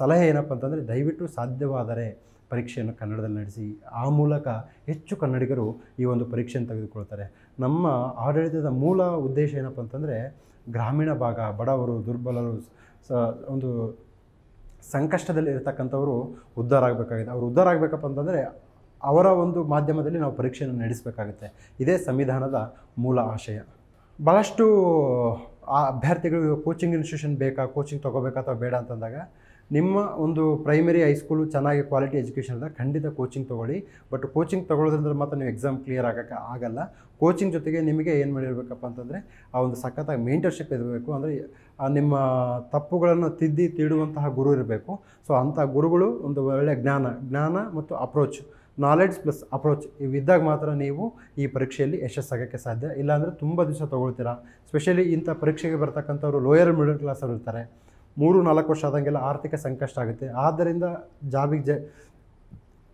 ಸಲಹೆ ಏನಪ್ಪ ಅಂತಂದರೆ ದಯವಿಟ್ಟು ಸಾಧ್ಯವಾದರೆ ಪರೀಕ್ಷೆಯನ್ನು ಕನ್ನಡದಲ್ಲಿ ನಡೆಸಿ ಆ ಮೂಲಕ ಹೆಚ್ಚು ಕನ್ನಡಿಗರು ಈ ಒಂದು ಪರೀಕ್ಷೆಯನ್ನು ತೆಗೆದುಕೊಳ್ತಾರೆ ನಮ್ಮ ಆಡಳಿತದ ಮೂಲ ಉದ್ದೇಶ ಏನಪ್ಪ ಅಂತಂದರೆ ಗ್ರಾಮೀಣ ಭಾಗ ಬಡವರು ದುರ್ಬಲರು ಸ ಒಂದು ಸಂಕಷ್ಟದಲ್ಲಿ ಇರತಕ್ಕಂಥವರು ಉದ್ಧಾರ ಆಗಬೇಕಾಗಿದೆ ಅವರು ಉದ್ಧಾರ ಆಗಬೇಕಪ್ಪ ಅಂತಂದರೆ ಅವರ ಒಂದು ಮಾಧ್ಯಮದಲ್ಲಿ ನಾವು ಪರೀಕ್ಷೆಯನ್ನು ನಡೆಸಬೇಕಾಗುತ್ತೆ ಇದೇ ಸಂವಿಧಾನದ ಮೂಲ ಆಶಯ ಭಾಳಷ್ಟು ಆ ಅಭ್ಯರ್ಥಿಗಳು ಕೋಚಿಂಗ್ ಇನ್ಸ್ಟಿಟ್ಯೂಷನ್ ಬೇಕಾ ಕೋಚಿಂಗ್ ತೊಗೋಬೇಕಾ ಅಥವಾ ಬೇಡ ಅಂತಂದಾಗ ನಿಮ್ಮ ಒಂದು ಪ್ರೈಮರಿ ಹೈಸ್ಕೂಲು ಚೆನ್ನಾಗಿ ಕ್ವಾಲಿಟಿ ಎಜುಕೇಷನ್ ಇದೆ ಖಂಡಿತ ಕೋಚಿಂಗ್ ತೊಗೊಳ್ಳಿ ಬಟ್ ಕೋಚಿಂಗ್ ತೊಗೊಳ್ಳೋದ್ರಿಂದ ಮಾತ್ರ ನೀವು ಎಕ್ಸಾಮ್ ಕ್ಲಿಯರ್ ಆಗೋಕ್ಕೆ ಆಗಲ್ಲ ಕೋಚಿಂಗ್ ಜೊತೆಗೆ ನಿಮಗೆ ಏನು ಮಾಡಿರಬೇಕಪ್ಪ ಅಂತಂದರೆ ಆ ಒಂದು ಸಖತ್ತಾಗಿ ಮೇಂಟರ್ಶಿಪ್ ಇರಬೇಕು ಅಂದರೆ ನಿಮ್ಮ ತಪ್ಪುಗಳನ್ನು ತಿದ್ದಿ ತಿಳುವಂತಹ ಗುರು ಇರಬೇಕು ಸೊ ಅಂಥ ಗುರುಗಳು ಒಂದು ಒಳ್ಳೆಯ ಜ್ಞಾನ ಜ್ಞಾನ ಮತ್ತು ಅಪ್ರೋಚ್ ನಾಲೆಡ್ಜ್ ಪ್ಲಸ್ ಅಪ್ರೋಚ್ ಇವಿದ್ದಾಗ ಮಾತ್ರ ನೀವು ಈ ಪರೀಕ್ಷೆಯಲ್ಲಿ ಯಶಸ್ಸಾಗೋಕ್ಕೆ ಸಾಧ್ಯ ಇಲ್ಲಾಂದರೆ ತುಂಬ ದಿವಸ ತೊಗೊಳ್ತೀರಾ ಸ್ಪೆಷಲಿ ಇಂಥ ಪರೀಕ್ಷೆಗೆ ಬರ್ತಕ್ಕಂಥವ್ರು ಲೋಯರ್ ಮಿಡಲ್ ಕ್ಲಾಸಲ್ಲಿರ್ತಾರೆ ಇರ್ತಾರೆ ಮೂರು ನಾಲ್ಕು ವರ್ಷ ಆದಂಗೆಲ್ಲ ಆರ್ಥಿಕ ಸಂಕಷ್ಟ ಆಗುತ್ತೆ ಆದ್ದರಿಂದ ಜಾಬಿಗೆ ಜ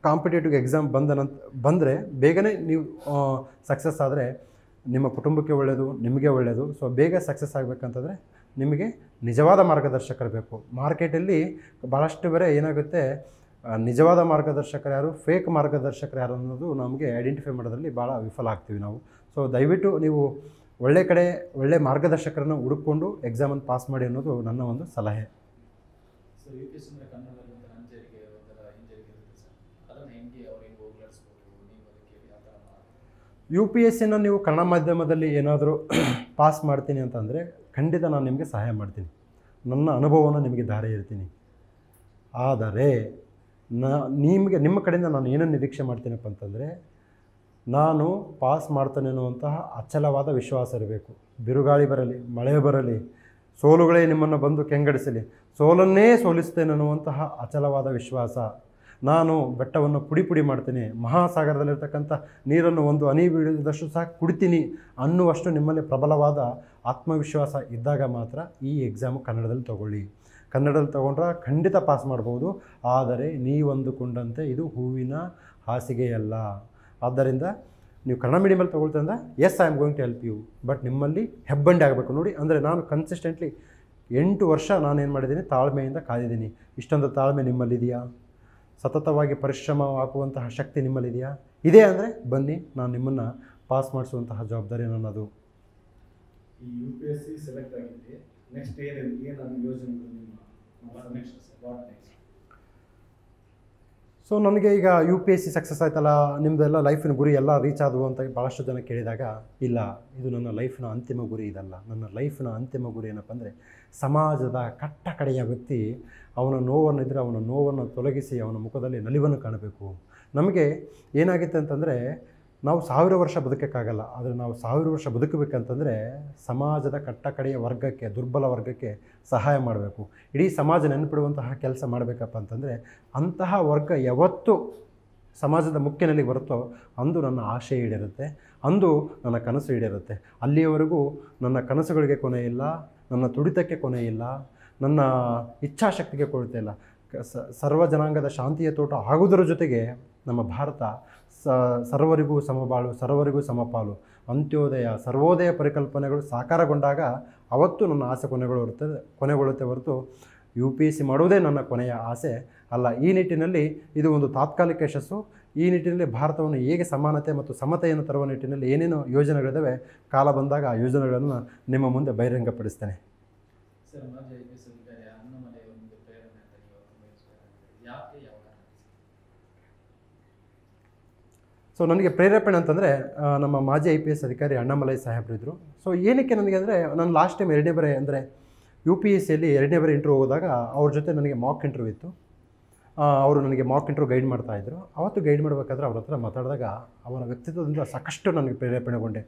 ಕಾಂಪಿಟೇಟಿವ್ ಎಕ್ಸಾಮ್ ಬಂದ ನಂತ ಬಂದರೆ ಬೇಗನೆ ನೀವು ಸಕ್ಸಸ್ ಆದರೆ ನಿಮ್ಮ ಕುಟುಂಬಕ್ಕೆ ಒಳ್ಳೆಯದು ನಿಮಗೆ ಒಳ್ಳೆಯದು ಸೊ ಬೇಗ ಸಕ್ಸಸ್ ಆಗಬೇಕಂತಂದರೆ ನಿಮಗೆ ನಿಜವಾದ ಮಾರ್ಗದರ್ಶಕರು ಬೇಕು ಮಾರ್ಕೆಟಲ್ಲಿ ಭಾಳಷ್ಟು ಬೇರೆ ಏನಾಗುತ್ತೆ ನಿಜವಾದ ಮಾರ್ಗದರ್ಶಕರು ಯಾರು ಫೇಕ್ ಮಾರ್ಗದರ್ಶಕರು ಯಾರು ಅನ್ನೋದು ನಮಗೆ ಐಡೆಂಟಿಫೈ ಮಾಡೋದ್ರಲ್ಲಿ ಭಾಳ ವಿಫಲ ಆಗ್ತೀವಿ ನಾವು ಸೊ ದಯವಿಟ್ಟು ನೀವು ಒಳ್ಳೆ ಕಡೆ ಒಳ್ಳೆ ಮಾರ್ಗದರ್ಶಕರನ್ನು ಹುಡುಕೊಂಡು ಎಕ್ಸಾಮನ್ನು ಪಾಸ್ ಮಾಡಿ ಅನ್ನೋದು ನನ್ನ ಒಂದು ಸಲಹೆ ಯು ಪಿ ಎಸ್ ಸಿನ ನೀವು ಕನ್ನಡ ಮಾಧ್ಯಮದಲ್ಲಿ ಏನಾದರೂ ಪಾಸ್ ಮಾಡ್ತೀನಿ ಅಂತಂದರೆ ಖಂಡಿತ ನಾನು ನಿಮಗೆ ಸಹಾಯ ಮಾಡ್ತೀನಿ ನನ್ನ ಅನುಭವವನ್ನು ನಿಮಗೆ ಧಾರೆ ಇರ್ತೀನಿ ಆದರೆ ನಿಮಗೆ ನಿಮ್ಮ ಕಡೆಯಿಂದ ನಾನು ಏನನ್ನು ನಿರೀಕ್ಷೆ ಮಾಡ್ತೀನಪ್ಪ ಅಂತಂದರೆ ನಾನು ಪಾಸ್ ಮಾಡ್ತೇನೆ ಅನ್ನುವಂತಹ ಅಚಲವಾದ ವಿಶ್ವಾಸ ಇರಬೇಕು ಬಿರುಗಾಳಿ ಬರಲಿ ಮಳೆ ಬರಲಿ ಸೋಲುಗಳೇ ನಿಮ್ಮನ್ನು ಬಂದು ಕೆಂಗಡಿಸಲಿ ಸೋಲನ್ನೇ ಸೋಲಿಸ್ತೇನೆ ಅನ್ನುವಂತಹ ಅಚಲವಾದ ವಿಶ್ವಾಸ ನಾನು ಬೆಟ್ಟವನ್ನು ಪುಡಿ ಪುಡಿ ಮಾಡ್ತೀನಿ ಮಹಾಸಾಗರದಲ್ಲಿರ್ತಕ್ಕಂಥ ನೀರನ್ನು ಒಂದು ಅನಿ ಬೀಳಿದಷ್ಟು ಸಹ ಕುಡಿತೀನಿ ಅನ್ನುವಷ್ಟು ನಿಮ್ಮಲ್ಲಿ ಪ್ರಬಲವಾದ ಆತ್ಮವಿಶ್ವಾಸ ಇದ್ದಾಗ ಮಾತ್ರ ಈ ಎಕ್ಸಾಮ್ ಕನ್ನಡದಲ್ಲಿ ತಗೊಳ್ಳಿ ಕನ್ನಡದಲ್ಲಿ ತಗೊಂಡ್ರೆ ಖಂಡಿತ ಪಾಸ್ ಮಾಡ್ಬೋದು ಆದರೆ ನೀವಂದುಕೊಂಡಂತೆ ಇದು ಹೂವಿನ ಹಾಸಿಗೆಯಲ್ಲ ಆದ್ದರಿಂದ ನೀವು ಕನ್ನಡ ಮೀಡಿಯಮಲ್ಲಿ ತೊಗೊಳ್ತಂದ್ರೆ S I am going to help you but ನಿಮ್ಮಲ್ಲಿ ಹೆಬ್ಬಂಡೆ ಆಗಬೇಕು ನೋಡಿ ಅಂದರೆ ನಾನು ಕನ್ಸಿಸ್ಟೆಂಟ್ಲಿ ಎಂಟು ವರ್ಷ ನಾನು ಏನು ಮಾಡಿದ್ದೀನಿ ತಾಳ್ಮೆಯಿಂದ ಕಾದಿದ್ದೀನಿ ಇಷ್ಟೊಂದು ತಾಳ್ಮೆ ನಿಮ್ಮಲ್ಲಿದೆಯಾ ಸತತವಾಗಿ ಪರಿಶ್ರಮ ಹಾಕುವಂತಹ ಶಕ್ತಿ ನಿಮ್ಮಲ್ಲಿದೆಯಾ ಇದೇ ಅಂದರೆ ಬನ್ನಿ ನಾನು ನಿಮ್ಮನ್ನು ಪಾಸ್ ಮಾಡಿಸುವಂತಹ ಜವಾಬ್ದಾರಿ ನನ್ನದು U P S C select ಆಗಿದ್ದೀನಿ ನೆಕ್ಸ್ಟ್ ಏನು ಯೋಜನೆ ಸೊ ನನಗೆ ಈಗ U P S C success ಆಯ್ತಲ್ಲ ನಿಮ್ಮದೆಲ್ಲ ಲೈಫಿನ ಗುರಿ ಎಲ್ಲ ರೀಚ್ ಆದವು ಅಂತ ಭಾಳಷ್ಟು ಜನ ಕೇಳಿದಾಗ ಇಲ್ಲ ಇದು ನನ್ನ ಲೈಫ್ನ ಅಂತಿಮ ಗುರಿ ಇದಲ್ಲ ನನ್ನ ಲೈಫ್ನ ಅಂತಿಮ ಗುರಿ ಏನಪ್ಪ ಅಂದರೆ ಸಮಾಜದ ಕಟ್ಟ ಕಡೆಯ ವ್ಯಕ್ತಿ ಅವನ ನೋವನ್ನು ಇದ್ದರೆ ಅವನ ನೋವನ್ನು ತೊಲಗಿಸಿ ಅವನ ಮುಖದಲ್ಲಿ ನಲಿವನ್ನು ಕಾಣಬೇಕು ನಮಗೆ ಏನಾಗುತ್ತೆ ಅಂತಂದರೆ ನಾವು ಸಾವಿರ ವರ್ಷ ಬದುಕೋಕ್ಕಾಗಲ್ಲ ಆದರೆ ನಾವು ಸಾವಿರ ವರ್ಷ ಬದುಕಬೇಕಂತಂದರೆ ಸಮಾಜದ ಕಟ್ಟಕಡೆಯ ವರ್ಗಕ್ಕೆ ದುರ್ಬಲ ವರ್ಗಕ್ಕೆ ಸಹಾಯ ಮಾಡಬೇಕು ಇಡೀ ಸಮಾಜ ನೆನಪಿಡುವಂತಹ ಕೆಲಸ ಮಾಡಬೇಕಪ್ಪ ಅಂತಂದರೆ ಅಂತಹ ವರ್ಗ ಯಾವತ್ತು ಸಮಾಜದ ಮುಖ್ಯನಲ್ಲಿ ಬರುತ್ತೋ ಅಂದು ನನ್ನ ಆಶೆ ಈಡಿರುತ್ತೆ ಅಂದು ನನ್ನ ಕನಸು ಈಡಿರುತ್ತೆ ಅಲ್ಲಿಯವರೆಗೂ ನನ್ನ ಕನಸುಗಳಿಗೆ ಕೊನೆ ಇಲ್ಲ ನನ್ನ ತುಡಿತಕ್ಕೆ ಕೊನೆ ಇಲ್ಲ ನನ್ನ ಇಚ್ಛಾಶಕ್ತಿಗೆ ಕೊಡುತ್ತೆ ಇಲ್ಲ ಸರ್ವ ಜನಾಂಗದ ಶಾಂತಿಯ ತೋಟ ಆಗುವುದರ ಜೊತೆಗೆ ನಮ್ಮ ಭಾರತ ಸ ಸರ್ವರಿಗೂ ಸಮಬಾಳು ಸರ್ವರಿಗೂ ಸಮಪಾಲು ಅಂತ್ಯೋದಯ ಸರ್ವೋದಯ ಪರಿಕಲ್ಪನೆಗಳು ಸಾಕಾರಗೊಂಡಾಗ ಅವತ್ತು ನನ್ನ ಆಸೆ ಕೊನೆಗೊಳ್ಳುತ್ತದೆ ಕೊನೆಗೊಳ್ಳುತ್ತೆ ಹೊರತು ಯು ಪಿ ಎಸ್ ಸಿ ಮಾಡುವುದೇ ನನ್ನ ಕೊನೆಯ ಆಸೆ ಅಲ್ಲ ಈ ನಿಟ್ಟಿನಲ್ಲಿ ಇದು ಒಂದು ತಾತ್ಕಾಲಿಕ ಯಶಸ್ಸು ಈ ನಿಟ್ಟಿನಲ್ಲಿ ಭಾರತವನ್ನು ಹೇಗೆ ಸಮಾನತೆ ಮತ್ತು ಸಮತೆಯನ್ನು ತರುವ ನಿಟ್ಟಿನಲ್ಲಿ ಏನೇನು ಯೋಜನೆಗಳಿದ್ದಾವೆ ಕಾಲ ಬಂದಾಗ ಆ ಯೋಜನೆಗಳನ್ನು ನಿಮ್ಮ ಮುಂದೆ ಬಹಿರಂಗಪಡಿಸ್ತೇನೆ ಸೊ ನನಗೆ ಪ್ರೇರೇಪಣೆ ಅಂತಂದರೆ ನಮ್ಮ ಮಾಜಿ ಐ ಪಿ ಎಸ್ ಅಧಿಕಾರಿ ಅಣ್ಣಾಮಲೈ ಇದ್ದರು ಸೊ ಏನಕ್ಕೆ ನನಗೆ ಅಂದರೆ ನಾನು ಲಾಸ್ಟ್ ಟೈಮ್ ಎರಡನೇ ಬರೆ ಅಂದರೆ ಯು ಪಿ ಎಸ್ ಸಿಯಲ್ಲಿ ಎರಡನೇ ಬರೆ ಇಂಟ್ರ್ಯೂ ಹೋದಾಗ ಅವ್ರ ಜೊತೆ ನನಗೆ ಮಾಕ್ ಇಂಟ್ರ್ಯೂ ಇತ್ತು ಅವರು ನನಗೆ ಮಾಕ್ ಇಂಟ್ರ್ಯೂ ಗೈಡ್ ಮಾಡ್ತಾಯಿದ್ರು ಅವತ್ತು ಗೈಡ್ ಮಾಡಬೇಕಾದ್ರೆ ಅವ್ರ ಹತ್ರ ಮಾತಾಡಿದಾಗ ಅವರ ವ್ಯಕ್ತಿತ್ವದಿಂದ ಸಾಕಷ್ಟು ನನಗೆ ಪ್ರೇರೇಪಣೆಗೊಂಡೆ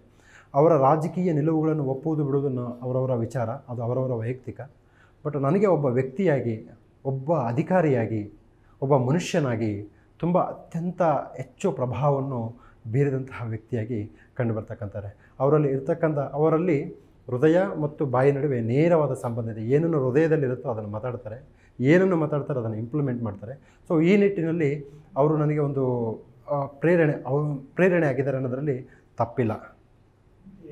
ಅವರ ರಾಜಕೀಯ ನಿಲುವುಗಳನ್ನು ಒಪ್ಪುವುದು ಬಿಡುವುದನ್ನು ಅವರವರ ವಿಚಾರ ಅದು ಅವರವರ ವೈಯಕ್ತಿಕ ಬಟ್ ನನಗೆ ಒಬ್ಬ ವ್ಯಕ್ತಿಯಾಗಿ ಒಬ್ಬ ಅಧಿಕಾರಿಯಾಗಿ ಒಬ್ಬ ಮನುಷ್ಯನಾಗಿ ತುಂಬ ಅತ್ಯಂತ ಹೆಚ್ಚು ಪ್ರಭಾವವನ್ನು ಬೀರಿದಂತಹ ವ್ಯಕ್ತಿಯಾಗಿ ಕಂಡುಬರ್ತಕ್ಕಂಥಾರೆ ಅವರಲ್ಲಿ ಇರ್ತಕ್ಕಂಥ ಅವರಲ್ಲಿ ಹೃದಯ ಮತ್ತು ಬಾಯಿ ನಡುವೆ ನೇರವಾದ ಸಂಬಂಧ ಇದೆ ಏನನ್ನು ಹೃದಯದಲ್ಲಿರುತ್ತೋ ಅದನ್ನು ಮಾತಾಡ್ತಾರೆ ಏನನ್ನು ಮಾತಾಡ್ತಾರೆ ಅದನ್ನು ಇಂಪ್ಲಿಮೆಂಟ್ ಮಾಡ್ತಾರೆ ಸೊ ಈ ನಿಟ್ಟಿನಲ್ಲಿ ಅವರು ನನಗೆ ಒಂದು ಪ್ರೇರಣೆ ಅವರು ಪ್ರೇರಣೆ ಆಗಿದ್ದಾರೆ ಅನ್ನೋದರಲ್ಲಿ ತಪ್ಪಿಲ್ಲ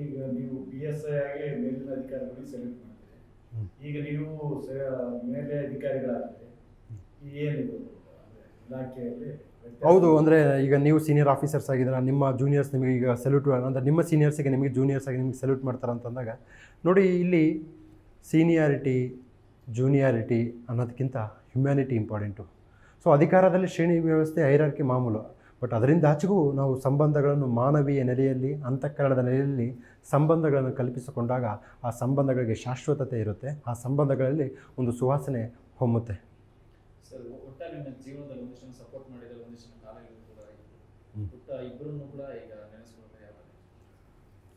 ಈಗ ನೀವು ಆಗಿ ಮೇಲಿನ ಅಧಿಕಾರಿಗಳಿಗೆ ಸೆಲೆಕ್ಟ್ ಈಗ ನೀವು ಮೇಲೆ ಹೌದು ಅಂದರೆ ಈಗ ನೀವು ಸೀನಿಯರ್ ಆಫೀಸರ್ಸ್ ಆಗಿದ್ದೀರಾ ನಿಮ್ಮ ಜೂನಿಯರ್ಸ್ ನಿಮಗೆ ಈಗ ಸೆಲ್ಯೂಟ್ ಅಂದರೆ ನಿಮ್ಮ ಸೀನಿಯರ್ಸಿಗೆ ನಿಮಗೆ ಜೂನಿಯರ್ಸ್ ಆಗಿ ನಿಮಗೆ ಸೆಲ್ಯೂಟ್ ಮಾಡ್ತಾರೆ ಅಂತಂದಾಗ ನೋಡಿ ಇಲ್ಲಿ ಸೀನಿಯಾರಿಟಿ ಜೂನಿಯಾರಿಟಿ ಅನ್ನೋದಕ್ಕಿಂತ ಹ್ಯುಮ್ಯಾನಿಟಿ ಇಂಪಾರ್ಟೆಂಟು ಸೊ ಅಧಿಕಾರದಲ್ಲಿ ಶ್ರೇಣಿ ವ್ಯವಸ್ಥೆ ಐರಾರ್ಕಿ ಮಾಮೂಲು ಬಟ್ ಅದರಿಂದ ಆಚೆಗೂ ನಾವು ಸಂಬಂಧಗಳನ್ನು ಮಾನವೀಯ ನೆಲೆಯಲ್ಲಿ ಅಂತಃಕರಣದ ನೆಲೆಯಲ್ಲಿ ಸಂಬಂಧಗಳನ್ನು ಕಲ್ಪಿಸಿಕೊಂಡಾಗ ಆ ಸಂಬಂಧಗಳಿಗೆ ಶಾಶ್ವತತೆ ಇರುತ್ತೆ ಆ ಸಂಬಂಧಗಳಲ್ಲಿ ಒಂದು ಸುವಾಸನೆ ಹೊಮ್ಮುತ್ತೆ ಒಟ್ಟಾಗಿ ಸಪೋರ್ಟ್ ಕೂಡ ಈಗ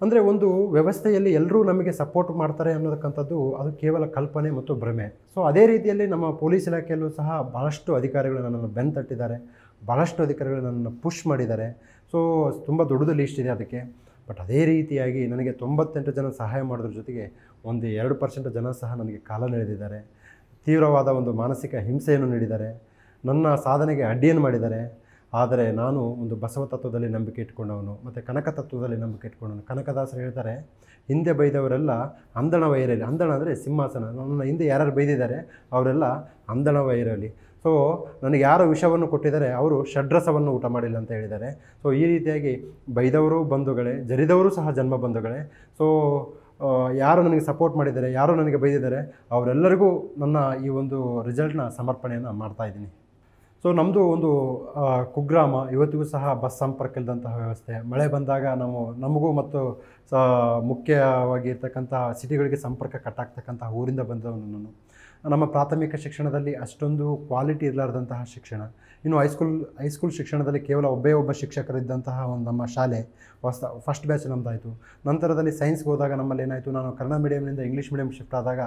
ಅಂದರೆ ಒಂದು ವ್ಯವಸ್ಥೆಯಲ್ಲಿ ಎಲ್ಲರೂ ನಮಗೆ ಸಪೋರ್ಟ್ ಮಾಡ್ತಾರೆ ಅನ್ನೋದಕ್ಕಂಥದ್ದು ಅದು ಕೇವಲ ಕಲ್ಪನೆ ಮತ್ತು ಭ್ರಮೆ ಸೊ ಅದೇ ರೀತಿಯಲ್ಲಿ ನಮ್ಮ ಪೊಲೀಸ್ ಇಲಾಖೆಯಲ್ಲೂ ಸಹ ಭಾಳಷ್ಟು ಅಧಿಕಾರಿಗಳು ನನ್ನನ್ನು ಬೆನ್ನು ತಟ್ಟಿದ್ದಾರೆ ಭಾಳಷ್ಟು ಅಧಿಕಾರಿಗಳು ನನ್ನನ್ನು ಪುಷ್ ಮಾಡಿದ್ದಾರೆ ಸೊ ತುಂಬ ದೊಡ್ಡದು ಲೀಸ್ಟ್ ಇದೆ ಅದಕ್ಕೆ ಬಟ್ ಅದೇ ರೀತಿಯಾಗಿ ನನಗೆ ತೊಂಬತ್ತೆಂಟು ಜನ ಸಹಾಯ ಮಾಡೋದ್ರ ಜೊತೆಗೆ ಒಂದು ಎರಡು ಪರ್ಸೆಂಟ್ ಜನ ಸಹ ನನಗೆ ಕಾಲ ನಡೆದಿದ್ದಾರೆ ತೀವ್ರವಾದ ಒಂದು ಮಾನಸಿಕ ಹಿಂಸೆಯನ್ನು ನೀಡಿದ್ದಾರೆ ನನ್ನ ಸಾಧನೆಗೆ ಅಡ್ಡಿಯನ್ನು ಮಾಡಿದ್ದಾರೆ ಆದರೆ ನಾನು ಒಂದು ಬಸವ ತತ್ವದಲ್ಲಿ ನಂಬಿಕೆ ಇಟ್ಕೊಂಡವನು ಮತ್ತು ಕನಕ ತತ್ವದಲ್ಲಿ ನಂಬಿಕೆ ಇಟ್ಕೊಂಡವನು ಕನಕದಾಸರು ಹೇಳ್ತಾರೆ ಹಿಂದೆ ಬೈದವರೆಲ್ಲ ಅಂದಣ ವೈರಲಿ ಅಂದಣ ಅಂದರೆ ಸಿಂಹಾಸನ ನನ್ನ ಹಿಂದೆ ಯಾರ್ಯಾರು ಬೈದಿದ್ದಾರೆ ಅವರೆಲ್ಲ ಅಂದಣ ವೈರಲಿ ಸೊ ನನಗೆ ಯಾರು ವಿಷವನ್ನು ಕೊಟ್ಟಿದ್ದಾರೆ ಅವರು ಷಡ್ರಸವನ್ನು ಊಟ ಮಾಡಿಲ್ಲ ಅಂತ ಹೇಳಿದ್ದಾರೆ ಸೊ ಈ ರೀತಿಯಾಗಿ ಬೈದವರು ಬಂಧುಗಳೇ ಜರಿದವರು ಸಹ ಜನ್ಮ ಬಂಧುಗಳೇ ಸೊ ಯಾರು ನನಗೆ ಸಪೋರ್ಟ್ ಮಾಡಿದ್ದಾರೆ ಯಾರು ನನಗೆ ಬೈದಿದ್ದಾರೆ ಅವರೆಲ್ಲರಿಗೂ ನನ್ನ ಈ ಒಂದು ರಿಸಲ್ಟ್ನ ಸಮರ್ಪಣೆಯನ್ನು ಮಾಡ್ತಾಯಿದ್ದೀನಿ ಸೊ ನಮ್ಮದು ಒಂದು ಕುಗ್ರಾಮ ಇವತ್ತಿಗೂ ಸಹ ಬಸ್ ಸಂಪರ್ಕ ಇಲ್ಲದಂತಹ ವ್ಯವಸ್ಥೆ ಮಳೆ ಬಂದಾಗ ನಾವು ನಮಗೂ ಮತ್ತು ಸ ಮುಖ್ಯವಾಗಿ ಸಿಟಿಗಳಿಗೆ ಸಂಪರ್ಕ ಕಟ್ಟಾಗ್ತಕ್ಕಂತಹ ಊರಿಂದ ಬಂದವನು ನಾನು ನಮ್ಮ ಪ್ರಾಥಮಿಕ ಶಿಕ್ಷಣದಲ್ಲಿ ಅಷ್ಟೊಂದು ಕ್ವಾಲಿಟಿ ಇರಲಾರ್ದಂತಹ ಶಿಕ್ಷಣ ಇನ್ನು ಹೈಸ್ಕೂಲ್ ಹೈಸ್ಕೂಲ್ ಶಿಕ್ಷಣದಲ್ಲಿ ಕೇವಲ ಒಬ್ಬೇ ಒಬ್ಬ ಶಿಕ್ಷಕರಿದ್ದಂತಹ ಒಂದು ನಮ್ಮ ಶಾಲೆ ಹೊಸ ಫಸ್ಟ್ ಬ್ಯಾಚ್ ನಮ್ಮದಾಯಿತು ನಂತರದಲ್ಲಿ ಸೈನ್ಸ್ಗೆ ಹೋದಾಗ ನಮ್ಮಲ್ಲಿ ಏನಾಯಿತು ನಾನು ಕನ್ನಡ ಮೀಡಿಯಂನಿಂದ ಇಂಗ್ಲೀಷ್ ಮೀಡಿಯಂ ಶಿಫ್ಟ್ ಆದಾಗ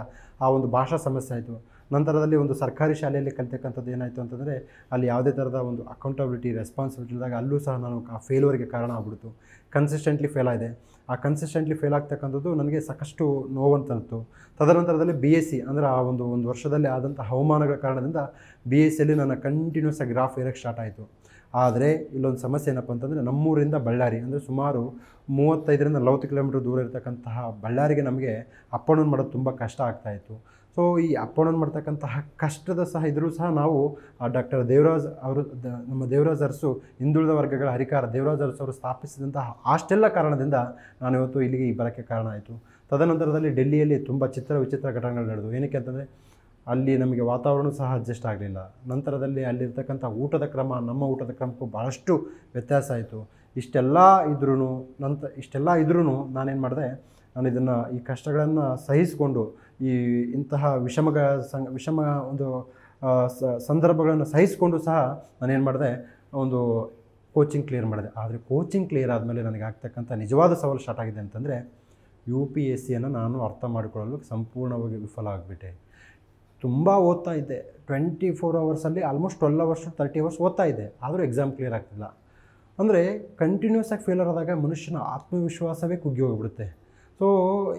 ಆ ಒಂದು ಭಾಷಾ ಸಮಸ್ಯೆ ಆಯಿತು ನಂತರದಲ್ಲಿ ಒಂದು ಸರ್ಕಾರಿ ಶಾಲೆಯಲ್ಲಿ ಕಲಿತಕ್ಕಂಥದ್ದು ಏನಾಯಿತು ಅಂತಂದರೆ ಅಲ್ಲಿ ಯಾವುದೇ ಥರದ ಒಂದು ಅಕೌಂಟಬಿಲಿಟಿ ರೆಸ್ಪಾನ್ಸಿಬಿಲಿಟಿ ಇದ್ದಾಗ ಅಲ್ಲೂ ಸಹ ನಾನು ಆ ಫೇಲುವರ್ಗೆ ಕಾರಣ ಆಗ್ಬಿಡ್ತು ಕನ್ಸಿಸ್ಟೆಂಟ್ಲಿ ಫೇಲ್ ಆಗಿದೆ ಆ ಕನ್ಸಿಸ್ಟೆಂಟ್ಲಿ ಫೇಲ್ ಆಗ್ತಕ್ಕಂಥದ್ದು ನನಗೆ ಸಾಕಷ್ಟು ನೋವಂತನಿತ್ತು ತದನಂತರದಲ್ಲಿ ಬಿ ಎಸ್ ಸಿ ಅಂದರೆ ಆ ಒಂದು ಒಂದು ವರ್ಷದಲ್ಲಿ ಆದಂಥ ಹವಾಮಾನಗಳ ಕಾರಣದಿಂದ ಬಿ ಎಸ್ ಸಿಯಲ್ಲಿ ನನ್ನ ಕಂಟಿನ್ಯೂಸ್ ಆಗಿ ಗ್ರಾಫ್ ಏರಕ್ಕೆ ಸ್ಟಾರ್ಟ್ ಆಯಿತು ಆದರೆ ಇಲ್ಲೊಂದು ಸಮಸ್ಯೆ ಏನಪ್ಪ ಅಂತಂದರೆ ನಮ್ಮೂರಿಂದ ಬಳ್ಳಾರಿ ಅಂದರೆ ಸುಮಾರು ಮೂವತ್ತೈದರಿಂದ ನಲವತ್ತು ಕಿಲೋಮೀಟರ್ ದೂರ ಇರತಕ್ಕಂತಹ ಬಳ್ಳಾರಿಗೆ ನಮಗೆ ಅಪ್ ಡೌನ್ ಮಾಡೋದು ತುಂಬ ಕಷ್ಟ ಆಗ್ತಾಯಿತ್ತು ಸೊ ಈ ಅಪ್ಪಣ್ಣನ ಮಾಡ್ತಕ್ಕಂತಹ ಕಷ್ಟದ ಸಹ ಇದ್ರೂ ಸಹ ನಾವು ಡಾಕ್ಟರ್ ದೇವರಾಜ್ ಅವರು ನಮ್ಮ ದೇವರಾಜ್ ಅರಸು ಹಿಂದುಳಿದ ವರ್ಗಗಳ ಹರಿಕಾರ ದೇವರಾಜ್ ಅರಸು ಅವರು ಸ್ಥಾಪಿಸಿದಂತಹ ಅಷ್ಟೆಲ್ಲ ಕಾರಣದಿಂದ ನಾನು ಇವತ್ತು ಇಲ್ಲಿಗೆ ಈ ಬರೋಕ್ಕೆ ಕಾರಣ ಆಯಿತು ತದನಂತರದಲ್ಲಿ ಡೆಲ್ಲಿಯಲ್ಲಿ ತುಂಬ ಚಿತ್ರ ವಿಚಿತ್ರ ಘಟನೆಗಳು ನಡೆದವು ಏನಕ್ಕೆ ಅಂತಂದರೆ ಅಲ್ಲಿ ನಮಗೆ ವಾತಾವರಣ ಸಹ ಅಡ್ಜಸ್ಟ್ ಆಗಲಿಲ್ಲ ನಂತರದಲ್ಲಿ ಅಲ್ಲಿರ್ತಕ್ಕಂಥ ಊಟದ ಕ್ರಮ ನಮ್ಮ ಊಟದ ಕ್ರಮಕ್ಕೂ ಭಾಳಷ್ಟು ವ್ಯತ್ಯಾಸ ಆಯಿತು ಇಷ್ಟೆಲ್ಲ ಇದ್ರೂ ನಂತ ಇಷ್ಟೆಲ್ಲ ಇದ್ರೂ ನಾನೇನು ಮಾಡಿದೆ ನಾನು ಇದನ್ನು ಈ ಕಷ್ಟಗಳನ್ನು ಸಹಿಸಿಕೊಂಡು ಈ ಇಂತಹ ವಿಷಮ ವಿಷಮ ಒಂದು ಸಂದರ್ಭಗಳನ್ನು ಸಹಿಸಿಕೊಂಡು ಸಹ ನಾನೇನು ಮಾಡಿದೆ ಒಂದು ಕೋಚಿಂಗ್ ಕ್ಲಿಯರ್ ಮಾಡಿದೆ ಆದರೆ ಕೋಚಿಂಗ್ ಕ್ಲಿಯರ್ ಆದಮೇಲೆ ನನಗೆ ಆಗ್ತಕ್ಕಂಥ ನಿಜವಾದ ಸವಾಲು ಸ್ಟಾರ್ಟ್ ಆಗಿದೆ ಅಂತಂದರೆ ಯು ಪಿ ಎಸ್ ಸಿಯನ್ನು ನಾನು ಅರ್ಥ ಮಾಡಿಕೊಳ್ಳಲು ಸಂಪೂರ್ಣವಾಗಿ ವಿಫಲ ಆಗಿಬಿಟ್ಟೆ ತುಂಬ ಓದ್ತಾ ಇದ್ದೆ ಟ್ವೆಂಟಿ ಫೋರ್ ಅವರ್ಸಲ್ಲಿ almost twelve hours thirty hours ಓದ್ತಾ ಇದ್ದೆ ಆದರೂ ಎಕ್ಸಾಮ್ ಕ್ಲಿಯರ್ ಆಗ್ತಿಲ್ಲ ಅಂದರೆ ಕಂಟಿನ್ಯೂಸ್ ಆಗಿ ಫೇಲರ್ ಆದಾಗ ಮನುಷ್ಯನ ಆತ್ಮವಿಶ್ವಾಸವೇ ಕುಗ್ಗಿ ಹೋಗಿಬಿಡುತ್ತೆ ಸೊ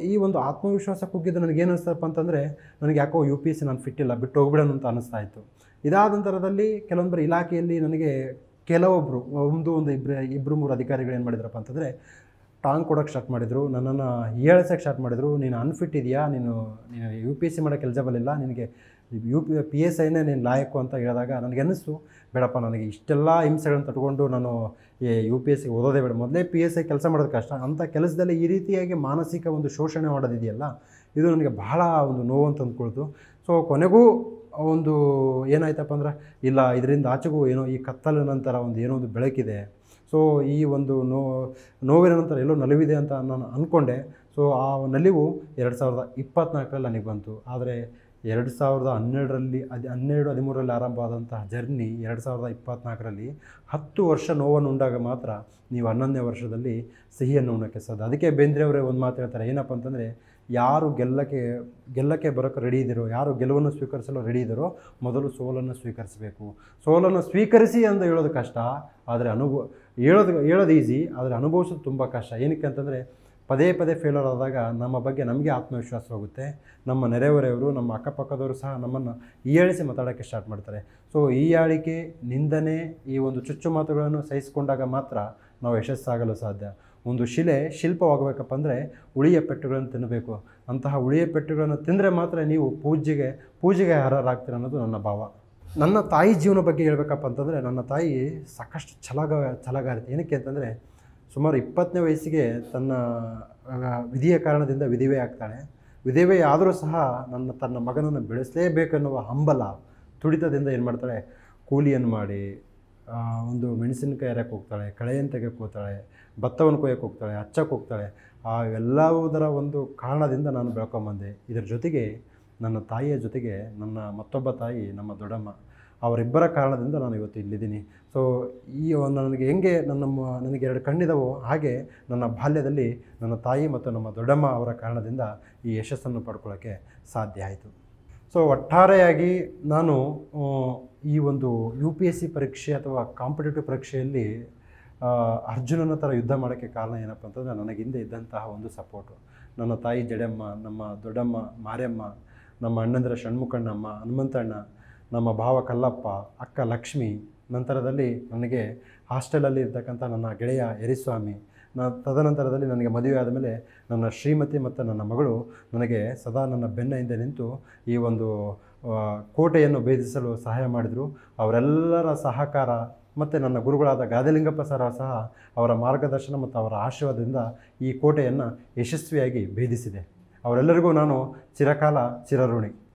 ಈ ಒಂದು ಆತ್ಮವಿಶ್ವಾಸ ಕುಗ್ಗಿದ್ದು ನನಗೇನು ಅನಿಸ್ತಪ್ಪ ಅಂತಂದರೆ ನನಗೆ ಯಾಕೋ ಯು ಪಿ ಎಸ್ ಸಿ ನಾನು ಫಿಟ್ ಇಲ್ಲ ಬಿಟ್ಟು ಹೋಗ್ಬಿಡೋಣ ಅಂತ ಅನಿಸ್ತಾ ಇತ್ತು ಇದಾದ ನಂತರದಲ್ಲಿ ಕೆಲವೊಂದು ಇಲಾಖೆಯಲ್ಲಿ ನನಗೆ ಕೆಲವೊಬ್ಬರು ಒಂದು ಒಂದು ಇಬ್ಬರು ಇಬ್ಬರು ಮೂರು ಅಧಿಕಾರಿಗಳು ಏನು ಮಾಡಿದ್ರಪ್ಪ ಅಂತಂದರೆ ಟಾಂಗ್ ಕೊಡೋಕ್ಕೆ ಸ್ಟಾರ್ಟ್ ಮಾಡಿದರು ನನ್ನನ್ನು ಏಳ್ಸೋಕ್ಕೆ ಸ್ಟಾರ್ಟ್ ಮಾಡಿದರು ನೀನು ಅನ್ಫಿಟ್ ಇದೆಯಾ ನೀನು ನೀನು ಯು ಪಿ ಎಸ್ ಸಿ ಮಾಡೋಕ್ಕೆ ಎಲಿಜಿಬಲ್ ಇಲ್ಲ ನಿನಗೆ ಯು ಪಿ ಪಿ ಎಸ್ ಐನೇ ನೀನು ಲಾಯಕು ಅಂತ ಹೇಳಿದಾಗ ನನಗೆ ಅನ್ನಿಸ್ತು ಬೇಡಪ್ಪ ನನಗೆ ಇಷ್ಟೆಲ್ಲ ಹಿಂಸೆಗಳನ್ನು ತಟ್ಕೊಂಡು ನಾನು ಯು ಪಿ ಎಸ್ ಸಿ ಓದೋದೇ ಬೇಡ ಮೊದಲೇ ಪಿ ಎಸ್ ಸಿ ಕೆಲಸ ಮಾಡೋದು ಕಷ್ಟ ಅಂಥ ಕೆಲಸದಲ್ಲಿ ಈ ರೀತಿಯಾಗಿ ಮಾನಸಿಕ ಒಂದು ಶೋಷಣೆ ಮಾಡೋದಿದೆಯಲ್ಲ ಇದು ನನಗೆ ಬಹಳ ಒಂದು ನೋವು ಅಂತ ಅಂದ್ಕೊಳ್ತು ಸೊ ಕೊನೆಗೂ ಒಂದು ಏನಾಯ್ತಪ್ಪ ಅಂದ್ರೆ ಇಲ್ಲ ಇದರಿಂದ ಆಚೆಗೂ ಏನೋ ಈ ಕತ್ತಲ ನಂತರ ಒಂದು ಏನೋ ಒಂದು ಬೆಳಕಿದೆ ಸೊ ಈ ಒಂದು ನೋ ನೋವಿನ ನಂತರ ಎಲ್ಲೋ ನಲಿವಿದೆ ಅಂತ ನಾನು ಅಂದ್ಕೊಂಡೆ ಸೊ ಆ ನಲಿವು ಎರಡು ಸಾವಿರದ ಇಪ್ಪತ್ನಾಲ್ಕರಲ್ಲಿ ನನಗೆ ಬಂತು ಆದರೆ ಎರಡು ಸಾವಿರದ ಹನ್ನೆರಡರಲ್ಲಿ ಅದು ಹನ್ನೆರಡು ಹದಿಮೂರರಲ್ಲಿ ಆರಂಭ ಜರ್ನಿ ಎರಡು ಸಾವಿರದ ಇಪ್ಪತ್ತ್ನಾಲ್ಕರಲ್ಲಿ ಹತ್ತು ವರ್ಷ ನೋವನ್ನು ಉಂಡಾಗ ಮಾತ್ರ ನೀವು ಹನ್ನೊಂದನೇ ವರ್ಷದಲ್ಲಿ ಸಿಹಿಯನ್ನು ಉಣ್ಣಕ್ಕೆ ಸಾಧ್ಯ ಅದಕ್ಕೆ ಬೇಂದ್ರೆಯವರೇ ಒಂದು ಮಾತು ಹೇಳ್ತಾರೆ ಏನಪ್ಪ ಅಂತಂದರೆ ಯಾರು ಗೆಲ್ಲಕ್ಕೆ ಗೆಲ್ಲಕ್ಕೆ ಬರೋಕ್ಕೆ ರೆಡಿ ಇದ್ದೀರೋ ಯಾರು ಗೆಲುವನ್ನು ಸ್ವೀಕರಿಸಲು ರೆಡಿ ಇದ್ದರೋ ಮೊದಲು ಸೋಲನ್ನು ಸ್ವೀಕರಿಸಬೇಕು ಸೋಲನ್ನು ಸ್ವೀಕರಿಸಿ ಅಂತ ಹೇಳೋದು ಕಷ್ಟ ಆದರೆ ಅನುಭವ ಹೇಳೋದು ಹೇಳೋದು ಈಸಿ ಆದರೆ ಅನುಭವಿಸೋದು ತುಂಬ ಕಷ್ಟ ಏನಕ್ಕೆ ಅಂತಂದರೆ ಪದೇ ಪದೇ ಫೇಲರ್ ಆದಾಗ ನಮ್ಮ ಬಗ್ಗೆ ನಮಗೆ ಆತ್ಮವಿಶ್ವಾಸ ಹೋಗುತ್ತೆ ನಮ್ಮ ನೆರೆಹೊರೆಯವರು ನಮ್ಮ ಅಕ್ಕಪಕ್ಕದವರು ಸಹ ನಮ್ಮನ್ನು ಈಯಾಳಿಸಿ ಮಾತಾಡೋಕ್ಕೆ ಸ್ಟಾರ್ಟ್ ಮಾಡ್ತಾರೆ ಸೊ ಆಳಿಕೆ ನಿಂದನೆ ಈ ಒಂದು ಚುಚ್ಚು ಮಾತುಗಳನ್ನು ಸಹಿಸಿಕೊಂಡಾಗ ಮಾತ್ರ ನಾವು ಯಶಸ್ಸಾಗಲು ಸಾಧ್ಯ ಒಂದು ಶಿಲೆ ಶಿಲ್ಪವಾಗಬೇಕಪ್ಪ ಅಂದರೆ ಉಳಿಯ ಪೆಟ್ಟುಗಳನ್ನು ತಿನ್ನಬೇಕು ಅಂತಹ ಉಳಿಯ ಪೆಟ್ಟುಗಳನ್ನು ತಿಂದರೆ ಮಾತ್ರ ನೀವು ಪೂಜೆಗೆ ಪೂಜೆಗೆ ಅರ್ಹರಾಗ್ತೀರ ಅನ್ನೋದು ನನ್ನ ಭಾವ ನನ್ನ ತಾಯಿ ಜೀವನ ಬಗ್ಗೆ ಹೇಳ್ಬೇಕಪ್ಪ ಅಂತಂದರೆ ನನ್ನ ತಾಯಿ ಸಾಕಷ್ಟು ಛಲಗ ಛಲಗಾರತಿ ಏನಕ್ಕೆ ಅಂತಂದರೆ ಸುಮಾರು ಇಪ್ಪತ್ತನೇ ವಯಸ್ಸಿಗೆ ತನ್ನ ವಿಧಿಯ ಕಾರಣದಿಂದ ವಿಧಿವೆ ಆಗ್ತಾಳೆ ವಿಧಿವೆ ಆದರೂ ಸಹ ನನ್ನ ತನ್ನ ಮಗನನ್ನು ಬೆಳೆಸಲೇಬೇಕೆನ್ನುವ ಹಂಬಲ ತುಡಿತದಿಂದ ಏನು ಮಾಡ್ತಾಳೆ ಕೂಲಿಯನ್ನು ಮಾಡಿ ಒಂದು ಮೆಣಸಿನಕಾಯಿ ಹರಕ್ಕೆ ಹೋಗ್ತಾಳೆ ಕಳೆಯನ್ನು ತೆಗೆಯಕ್ಕೆ ಹೋಗ್ತಾಳೆ ಭತ್ತವನ್ನು ಕೊಯ್ಯಕ್ಕೆ ಹೋಗ್ತಾಳೆ ಹಚ್ಚಕ್ಕೆ ಹೋಗ್ತಾಳೆ ಆ ಎಲ್ಲವುದರ ಒಂದು ಕಾರಣದಿಂದ ನಾನು ಬೆಳ್ಕೊಂಬಂದೆ ಇದರ ಜೊತೆಗೆ ನನ್ನ ತಾಯಿಯ ಜೊತೆಗೆ ನನ್ನ ಮತ್ತೊಬ್ಬ ತಾಯಿ ನಮ್ಮ ದೊಡ್ಡಮ್ಮ ಅವರಿಬ್ಬರ ಕಾರಣದಿಂದ ನಾನು ಇವತ್ತು ಇಲ್ಲಿದ್ದೀನಿ ಸೊ ಈ ಒಂದು ನನಗೆ ಹೆಂಗೆ ನನ್ನ ನನಗೆ ಎರಡು ಕಣ್ಣಿದವೋ ಹಾಗೆ ನನ್ನ ಬಾಲ್ಯದಲ್ಲಿ ನನ್ನ ತಾಯಿ ಮತ್ತು ನಮ್ಮ ದೊಡ್ಡಮ್ಮ ಅವರ ಕಾರಣದಿಂದ ಈ ಯಶಸ್ಸನ್ನು ಪಡ್ಕೊಳ್ಳೋಕ್ಕೆ ಸಾಧ್ಯ ಆಯಿತು ಸೊ ಒಟ್ಟಾರೆಯಾಗಿ ನಾನು ಈ ಒಂದು ಯು ಪಿ ಎಸ್ ಸಿ ಪರೀಕ್ಷೆ ಅಥವಾ ಕಾಂಪಿಟೇಟಿವ್ ಪರೀಕ್ಷೆಯಲ್ಲಿ ಅರ್ಜುನನ ಥರ ಯುದ್ಧ ಮಾಡೋಕ್ಕೆ ಕಾರಣ ಏನಪ್ಪ ಅಂತಂದರೆ ನನಗೆ ಹಿಂದೆ ಇದ್ದಂತಹ ಒಂದು ಸಪೋರ್ಟು ನನ್ನ ತಾಯಿ ಜಡೆಮ್ಮ ನಮ್ಮ ದೊಡ್ಡಮ್ಮ ಮಾರಮ್ಮ ನಮ್ಮ ಅಣ್ಣಂದರ ಷಣ್ಮುಖಣ್ಣಮ್ಮ ಹನುಮಂತಣ್ಣ ನಮ್ಮ ಭಾವ ಕಲ್ಲಪ್ಪ ಅಕ್ಕ ಲಕ್ಷ್ಮಿ ನಂತರದಲ್ಲಿ ನನಗೆ ಹಾಸ್ಟೆಲಲ್ಲಿ ಇರ್ತಕ್ಕಂಥ ನನ್ನ ಗೆಳೆಯ ಎರಿಸ್ವಾಮಿ ನ ತದನಂತರದಲ್ಲಿ ನನಗೆ ಮದುವೆ ಮೇಲೆ ನನ್ನ ಶ್ರೀಮತಿ ಮತ್ತು ನನ್ನ ಮಗಳು ನನಗೆ ಸದಾ ನನ್ನ ಬೆನ್ನ ಹಿಂದೆ ನಿಂತು ಈ ಒಂದು ಕೋಟೆಯನ್ನು ಭೇದಿಸಲು ಸಹಾಯ ಮಾಡಿದರು ಅವರೆಲ್ಲರ ಸಹಕಾರ ಮತ್ತು ನನ್ನ ಗುರುಗಳಾದ ಗಾದಲಿಂಗಪ್ಪ ಸರ ಸಹ ಅವರ ಮಾರ್ಗದರ್ಶನ ಮತ್ತು ಅವರ ಆಶೀರ್ವಾದದಿಂದ ಈ ಕೋಟೆಯನ್ನು ಯಶಸ್ವಿಯಾಗಿ ಭೇದಿಸಿದೆ ಅವರೆಲ್ಲರಿಗೂ ನಾನು ಚಿರಕಾಲ ಚಿರಋಣಿ